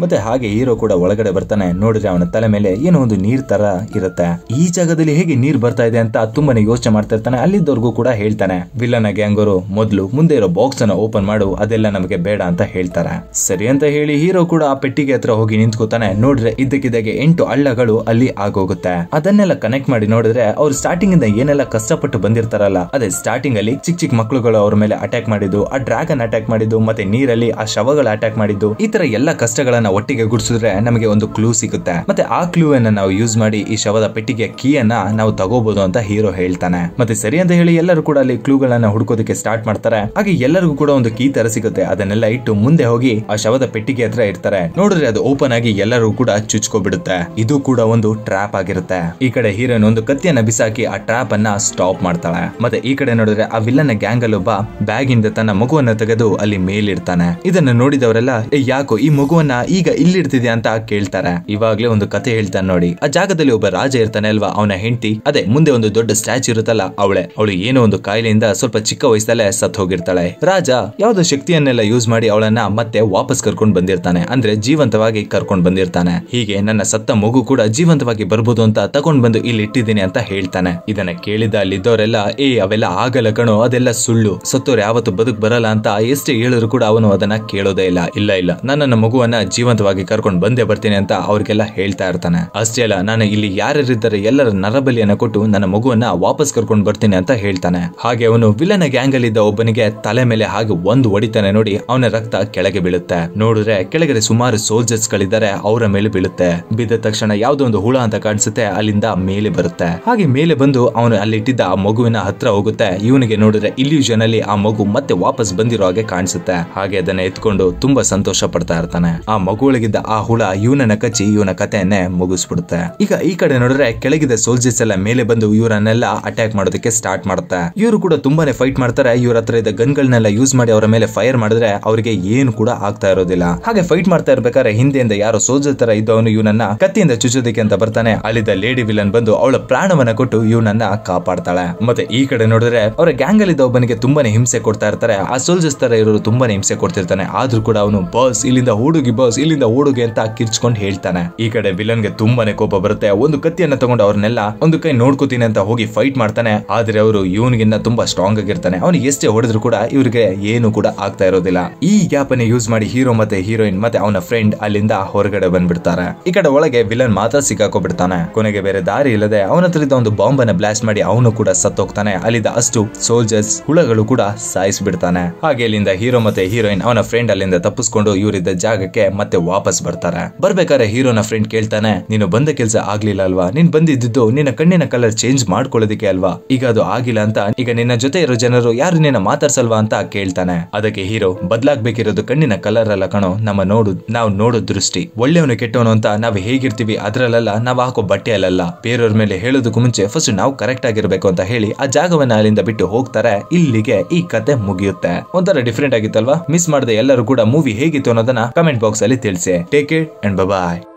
[SPEAKER 1] ಮತ್ತೆ ಹಾಗೆ ಹೀರೋ ಕೂಡ ಒಳಗಡೆ ಬರ್ತಾನೆ ನೋಡಿದ್ರೆ ಅವನ ತಲೆ ಮೇಲೆ ಏನೋ ಒಂದು ನೀರ್ ತರ ಇರುತ್ತೆ ಈ ಜಾಗದಲ್ಲಿ ಹೇಗೆ ನೀರ್ ಬರ್ತಾ ಇದೆ ಅಂತ ತುಂಬಾನೇ ಯೋಚನೆ ಮಾಡ್ತಾ ಇರ್ತಾನೆ ಅಲ್ಲಿದ್ದವ್ರಿಗೂ ಕೂಡ ಹೇಳ್ತಾನೆ ವಿಲ್ಲನ ಗ್ಯಾಂಗ್ ಅವರು ಮೊದಲು ಮುಂದೆ ಇರೋ ಬಾಕ್ಸ್ ಅನ್ನ ಓಪನ್ ಮಾಡು ಅದೆಲ್ಲ ನಮಗೆ ಬೇಡ ಅಂತ ಹೇಳ್ತಾರೆ ಸರಿ ಅಂತ ಹೇಳಿ ಹೀರೋ ಕೂಡ ಆ ಪೆಟ್ಟಿಗೆ ಹತ್ರ ಹೋಗಿ ನಿಂತ್ಕೋತಾನೆ ನೋಡಿದ್ರೆ ಇದ್ದಕ್ಕಿದ್ದಾಗೆ ಎಂಟು ಹಳ್ಳಗಳು ಅಲ್ಲಿ ಆಗೋಗುತ್ತೆ ಅದನ್ನೆಲ್ಲ ಕನೆಕ್ಟ್ ಮಾಡಿ ನೋಡಿದ್ರೆ ಅವ್ರು ಸ್ಟಾರ್ಟಿಂಗ್ ಇಂದ ಏನೆಲ್ಲ ಕಷ್ಟಪಟ್ಟು ಬಂದಿರ್ತಾರಲ್ಲ ಅದೇ ಸ್ಟಾರ್ಟಿಂಗ್ ಅಲ್ಲಿ ಚಿಕ್ಕ ಚಿಕ್ಕ ಮಕ್ಕಳುಗಳು ಅವ್ರ ಮೇಲೆ ಅಟ್ಯಾಕ್ ಮಾಡಿದ್ದು ಆ ಡ್ರ್ಯಾಗನ್ ಅಟ್ಯಾಕ್ ಮಾಡಿದ್ದು ಮತ್ತೆ ನೀರಲ್ಲಿ ಆ ಶವಗಳ ಅಟ್ಯಾಕ್ ಮಾಡಿದ್ದು ಈ ತರ ಎಲ್ಲ ಕಷ್ಟಗಳ ಶವಗಳನ್ನ ಒಟ್ಟಿಗೆ ಗುಡಿಸಿದ್ರೆ ನಮಗೆ ಒಂದು ಕ್ಲೂ ಸಿಗುತ್ತೆ ಮತ್ತೆ ಆ ಕ್ಲೂ ಅನ್ನ ನಾವು ಯೂಸ್ ಮಾಡಿ ಈ ಶವದ ಪೆಟ್ಟಿಗೆ ಕೀ ಅನ್ನ ನಾವು ತಗೋಬಹುದು ಅಂತ ಹೀರೋ ಹೇಳ್ತಾನೆ ಮತ್ತೆ ಸರಿ ಅಂತ ಹೇಳಿ ಎಲ್ಲರೂ ಕೂಡ ಅಲ್ಲಿ ಕ್ಲೂ ಗಳನ್ನ ಹುಡುಕೋದಕ್ಕೆ ಸ್ಟಾರ್ಟ್ ಮಾಡ್ತಾರೆ ಹಾಗೆ ಎಲ್ಲರಿಗೂ ಕೂಡ ಒಂದು ಕೀ ತರ ಸಿಗುತ್ತೆ ಅದನ್ನೆಲ್ಲ ಇಟ್ಟು ಮುಂದೆ ಹೋಗಿ ಆ ಶವದ ಪೆಟ್ಟಿಗೆ ಹತ್ರ ಇರ್ತಾರೆ ನೋಡಿದ್ರೆ ಅದು ಓಪನ್ ಆಗಿ ಎಲ್ಲರೂ ಕೂಡ ಚುಚ್ಕೊಬಿಡುತ್ತೆ ಇದು ಕೂಡ ಒಂದು ಟ್ರಾಪ್ ಆಗಿರುತ್ತೆ ಈ ಕಡೆ ಹೀರೋನ್ ಒಂದು ಕತ್ತಿಯನ್ನ ಬಿಸಾಕಿ ಆ ಟ್ರಾಪ್ ಅನ್ನ ಸ್ಟಾಪ್ ಮಾಡ್ತಾಳೆ ಮತ್ತೆ ಈ ಕಡೆ ನೋಡಿದ್ರೆ ಆ ವಿಲ್ಲನ್ ಗ್ಯಾಂಗ್ ಅಲ್ಲೊಬ್ಬ ಬ್ಯಾಗ್ ಇಂದ ತನ್ನ ಮಗುವನ್ನ ತೆಗೆದು ಅಲ್ಲಿ ಮೇಲಿಡ್ತಾನೆ ಇದನ್ನ ನೋಡಿದವರೆಲ್ಲ ಯಾಕೋ ಈ ಮಗುವನ್ನ ಈಗ ಇಲ್ಲಿರ್ತಿದೆ ಅಂತ ಕೇಳ್ತಾರೆ ಇವಾಗ್ಲೇ ಒಂದು ಕತೆ ಹೇಳ್ತಾನೆ ನೋಡಿ ಆ ಜಾಗದಲ್ಲಿ ಒಬ್ಬ ರಾಜ ಇರ್ತಾನೆ ಅಲ್ವಾ ಅವನ ಹೆಂಡತಿ ಅದೇ ಮುಂದೆ ಒಂದು ದೊಡ್ಡ ಸ್ಟ್ಯಾಚು ಇರುತ್ತಲ್ಲ ಅವಳೆ ಅವಳು ಏನೋ ಒಂದು ಕಾಯಿಲೆಯಿಂದ ಸ್ವಲ್ಪ ಚಿಕ್ಕ ವಯಸ್ಸಲ್ಲೇ ಸತ್ ಹೋಗಿರ್ತಾಳೆ ರಾಜ ಯಾವ್ದೋ ಶಕ್ತಿಯನ್ನೆಲ್ಲ ಯೂಸ್ ಮಾಡಿ ಅವಳನ್ನ ಮತ್ತೆ ವಾಪಸ್ ಕರ್ಕೊಂಡ್ ಬಂದಿರ್ತಾನೆ ಅಂದ್ರೆ ಜೀವಂತವಾಗಿ ಕರ್ಕೊಂಡ್ ಬಂದಿರ್ತಾನೆ ಹೀಗೆ ನನ್ನ ಸತ್ತ ಮಗು ಕೂಡ ಜೀವಂತವಾಗಿ ಬರ್ಬೋದು ಅಂತ ತಗೊಂಡ್ ಬಂದು ಇಲ್ಲಿ ಇಟ್ಟಿದ್ದೀನಿ ಅಂತ ಹೇಳ್ತಾನೆ ಇದನ್ನ ಕೇಳಿದ ಅಲ್ಲಿದ್ದವರೆಲ್ಲ ಏ ಅವೆಲ್ಲ ಆಗಲ್ಲ ಕಣೋ ಅದೆಲ್ಲ ಸುಳ್ಳು ಸತ್ತೋರ್ ಯಾವತ್ತು ಬದುಕ್ ಬರಲ್ಲ ಅಂತ ಎಷ್ಟೇ ಹೇಳಿದ್ರು ಕೂಡ ಅವನು ಅದನ್ನ ಕೇಳೋದೇ ಇಲ್ಲ ಇಲ್ಲ ಇಲ್ಲ ನನ್ನ ಮಗುವನ್ನ ಜೀವಂತವಾಗಿ ಕರ್ಕೊಂಡು ಬಂದೇ ಬರ್ತೀನಿ ಅಂತ ಅವ್ರಿಗೆಲ್ಲ ಹೇಳ್ತಾ ಇರ್ತಾನೆ ಅಷ್ಟೇ ಅಲ್ಲ ನಾನು ಇಲ್ಲಿ ಯಾರ್ಯಾರಿದ್ದಾರೆ ಎಲ್ಲರ ನರಬಲಿಯನ್ನ ಕೊಟ್ಟು ನನ್ನ ಮಗುವನ್ನ ವಾಪಸ್ ಕರ್ಕೊಂಡು ಬರ್ತೀನಿ ಅಂತ ಹೇಳ್ತಾನೆ ಹಾಗೆ ಅವನು ವಿಲನ ಗ್ಯಾಂಗ್ ಅಲ್ಲಿ ಇದ್ದ ಒಬ್ಬನಿಗೆ ತಲೆ ಮೇಲೆ ಹಾಗೆ ಒಂದು ಹೊಡಿತಾನೆ ನೋಡಿ ಅವನ ರಕ್ತ ಕೆಳಗೆ ಬೀಳುತ್ತೆ ನೋಡಿದ್ರೆ ಕೆಳಗಡೆ ಸುಮಾರು ಸೋಲ್ಜರ್ಸ್ ಗಳಿದ್ದಾರೆ ಅವರ ಮೇಲೆ ಬೀಳುತ್ತೆ ಬಿದ್ದ ತಕ್ಷಣ ಯಾವ್ದೋ ಒಂದು ಹುಳ ಅಂತ ಕಾಣಿಸುತ್ತೆ ಅಲ್ಲಿಂದ ಮೇಲೆ ಬರುತ್ತೆ ಹಾಗೆ ಮೇಲೆ ಬಂದು ಅವನು ಇಟ್ಟಿದ್ದ ಆ ಮಗುವಿನ ಹತ್ರ ಹೋಗುತ್ತೆ ಇವನಿಗೆ ನೋಡಿದ್ರೆ ಇಲ್ಯೂಷನ್ ಅಲ್ಲಿ ಆ ಮಗು ಮತ್ತೆ ವಾಪಸ್ ಬಂದಿರೋ ಹಾಗೆ ಕಾಣಿಸುತ್ತೆ ಹಾಗೆ ಅದನ್ನ ಎತ್ಕೊಂಡು ತುಂಬಾ ಸಂತೋಷ ಪಡ್ತಾ ಇರ್ತಾನೆ ಆ ಮಗುಗಳಿಗಿದ್ದ ಆ ಹುಳ ಇವನನ್ನ ಕಚ್ಚಿ ಇವನ ಕಥೆಯನ್ನೇ ಮುಗಿಸ್ಬಿಡುತ್ತೆ ಈಗ ಈ ಕಡೆ ನೋಡಿದ್ರೆ ಕೆಳಗಿದ್ದ ಸೋಲ್ಜರ್ಸ್ ಎಲ್ಲ ಮೇಲೆ ಬಂದು ಇವರನ್ನೆಲ್ಲ ಅಟ್ಯಾಕ್ ಮಾಡೋದಕ್ಕೆ ಸ್ಟಾರ್ಟ್ ಮಾಡುತ್ತೆ ಇವರು ಕೂಡ ತುಂಬಾನೇ ಫೈಟ್ ಮಾಡ್ತಾರೆ ಇವ್ರ ಹತ್ರ ಇದ್ದ ಗನ್ಗಳನ್ನೆಲ್ಲ ಯೂಸ್ ಮಾಡಿ ಅವರ ಮೇಲೆ ಫೈರ್ ಮಾಡಿದ್ರೆ ಅವರಿಗೆ ಏನು ಕೂಡ ಆಗ್ತಾ ಇರೋದಿಲ್ಲ ಹಾಗೆ ಫೈಟ್ ಮಾಡ್ತಾ ಇರ್ಬೇಕಾದ್ರೆ ಹಿಂದೆಯಿಂದ ಯಾರೋ ಸೋಲ್ಜರ್ ತರ ಇದ್ದವನು ಇವನನ್ನ ಕತ್ತಿಯಿಂದ ಚುಚ್ಚೋದಕ್ಕೆ ಅಂತ ಬರ್ತಾನೆ ಅಲ್ಲಿದ್ದ ಲೇಡಿ ವಿಲನ್ ಬಂದು ಅವಳ ಪ್ರಾಣವನ್ನ ಕೊಟ್ಟು ಇವನನ್ನ ಕಾಪಾಡ್ತಾಳೆ ಮತ್ತೆ ಈ ಕಡೆ ನೋಡಿದ್ರೆ ಅವರ ಗ್ಯಾಂಗ್ ಅಲ್ಲಿ ಒಬ್ಬನಿಗೆ ತುಂಬಾನೇ ಹಿಂಸೆ ಕೊಡ್ತಾ ಇರ್ತಾರೆ ಆ ಸೋಲ್ಜರ್ಸ್ ತರ ಇರೋರು ತುಂಬಾನೇ ಹಿಂಸೆ ಕೊಡ್ತಿರ್ತಾನೆ ಆದ್ರೂ ಕೂಡ ಅವನು ಬಾಸ್ ಇಲ್ಲಿಂದ ಹುಡುಗಿ ಬಾಸ್ ಇಲ್ಲಿಂದ ಓಡುಗೆ ಅಂತ ಕಿರ್ಚ್ಕೊಂಡು ಹೇಳ್ತಾನೆ ಈ ಕಡೆ ವಿಲನ್ ಗೆ ತುಂಬಾನೇ ಕೋಪ ಬರುತ್ತೆ ಒಂದು ಕತ್ತಿಯನ್ನ ತಗೊಂಡು ಅವ್ರನ್ನೆಲ್ಲ ಒಂದು ಕೈ ನೋಡ್ಕೋತೀನಿ ಅಂತ ಹೋಗಿ ಫೈಟ್ ಮಾಡ್ತಾನೆ ಆದ್ರೆ ಅವರು ಇವನಿಗಿನ್ನ ತುಂಬಾ ಸ್ಟ್ರಾಂಗ್ ಆಗಿರ್ತಾನೆ ಅವನಿಗೆ ಎಷ್ಟೇ ಹೊಡೆದ್ರು ಕೂಡ ಇವರಿಗೆ ಏನು ಕೂಡ ಆಗ್ತಾ ಇರೋದಿಲ್ಲ ಈ ಗ್ಯಾಪ್ ಅನ್ನ ಯೂಸ್ ಮಾಡಿ ಹೀರೋ ಮತ್ತೆ ಹೀರೋಯಿನ್ ಮತ್ತೆ ಅವನ ಫ್ರೆಂಡ್ ಅಲ್ಲಿಂದ ಹೊರಗಡೆ ಬಂದ್ಬಿಡ್ತಾರೆ ಈ ಕಡೆ ಒಳಗೆ ವಿಲನ್ ಮಾತ್ರ ಸಿಕ್ಕಾಕೋಬಿಡ್ತಾನೆ ಕೊನೆಗೆ ಬೇರೆ ದಾರಿ ಇಲ್ಲದೆ ಅವನ ಹತ್ರ ಒಂದು ಬಾಂಬ್ ಅನ್ನ ಬ್ಲಾಸ್ಟ್ ಮಾಡಿ ಅವನು ಕೂಡ ಸತ್ತೋಗ್ತಾನೆ ಅಲ್ಲಿಂದ ಅಷ್ಟು ಸೋಲ್ಜರ್ಸ್ ಹುಳಗಳು ಕೂಡ ಸಾಯಿಸ್ಬಿಡ್ತಾನೆ ಹಾಗೆ ಇಲ್ಲಿಂದ ಹೀರೋ ಮತ್ತೆ ಹೀರೋಯಿನ್ ಅವನ ಫ್ರೆಂಡ್ ಅಲ್ಲಿಂದ ತಪ್ಪಿಸ್ಕೊಂಡು ಇವರಿದ್ದ ಜಾಗಕ್ಕೆ ಮತ್ತೆ ಮತ್ತೆ ವಾಪಸ್ ಬರ್ತಾರೆ ಬರ್ಬೇಕಾದ್ರೆ ಹೀರೋನ ಫ್ರೆಂಡ್ ಕೇಳ್ತಾನೆ ನೀನು ಬಂದ ಕೆಲಸ ಆಗ್ಲಿಲ್ಲ ಅಲ್ವಾ ನೀನ್ ಬಂದಿದ್ದು ನಿನ್ನ ಕಣ್ಣಿನ ಕಲರ್ ಚೇಂಜ್ ಮಾಡ್ಕೊಳ್ಳೋದಕ್ಕೆ ಅಲ್ವಾ ಈಗ ಅದು ಆಗಿಲ್ಲ ಅಂತ ಈಗ ನಿನ್ನ ಜೊತೆ ಇರೋ ಜನರು ಯಾರು ನಿನ್ನ ಮಾತಾಡ್ಸಲ್ವಾ ಅಂತ ಕೇಳ್ತಾನೆ ಅದಕ್ಕೆ ಹೀರೋ ಬದ್ಲಾಗ್ಬೇಕಿರೋದು ಕಣ್ಣಿನ ಕಲರ್ ಅಲ್ಲ ಕಣೋ ನಮ್ಮ ನೋಡು ನಾವು ನೋಡೋ ದೃಷ್ಟಿ ಒಳ್ಳೆಯವನು ಕೆಟ್ಟವನು ಅಂತ ನಾವು ಹೇಗಿರ್ತೀವಿ ಅದ್ರಲ್ಲ ನಾವು ಹಾಕೋ ಬಟ್ಟೆ ಅಲ್ಲ ಬೇರೆಯವ್ರ ಮೇಲೆ ಹೇಳೋದಕ್ಕೂ ಮುಂಚೆ ಫಸ್ಟ್ ನಾವು ಕರೆಕ್ಟ್ ಆಗಿರ್ಬೇಕು ಅಂತ ಹೇಳಿ ಆ ಜಾಗವನ್ನ ಅಲ್ಲಿಂದ ಬಿಟ್ಟು ಹೋಗ್ತಾರೆ ಇಲ್ಲಿಗೆ ಈ ಕತೆ ಮುಗಿಯುತ್ತೆ ಒಂಥರ ಡಿಫ್ರೆಂಟ್ ಆಗಿತ್ತಲ್ವಾ ಮಿಸ್ ಮಾಡದೆ ಎಲ್ಲರೂ ಕೂಡ ಮೂವಿ ಹೇಗಿತ್ತು ಅನ್ನೋದನ್ನ ಕಮೆಂಟ್ ಬಾಕ್ಸ್ ಅಲ್ಲಿ दिल से टेक इट एंड बाय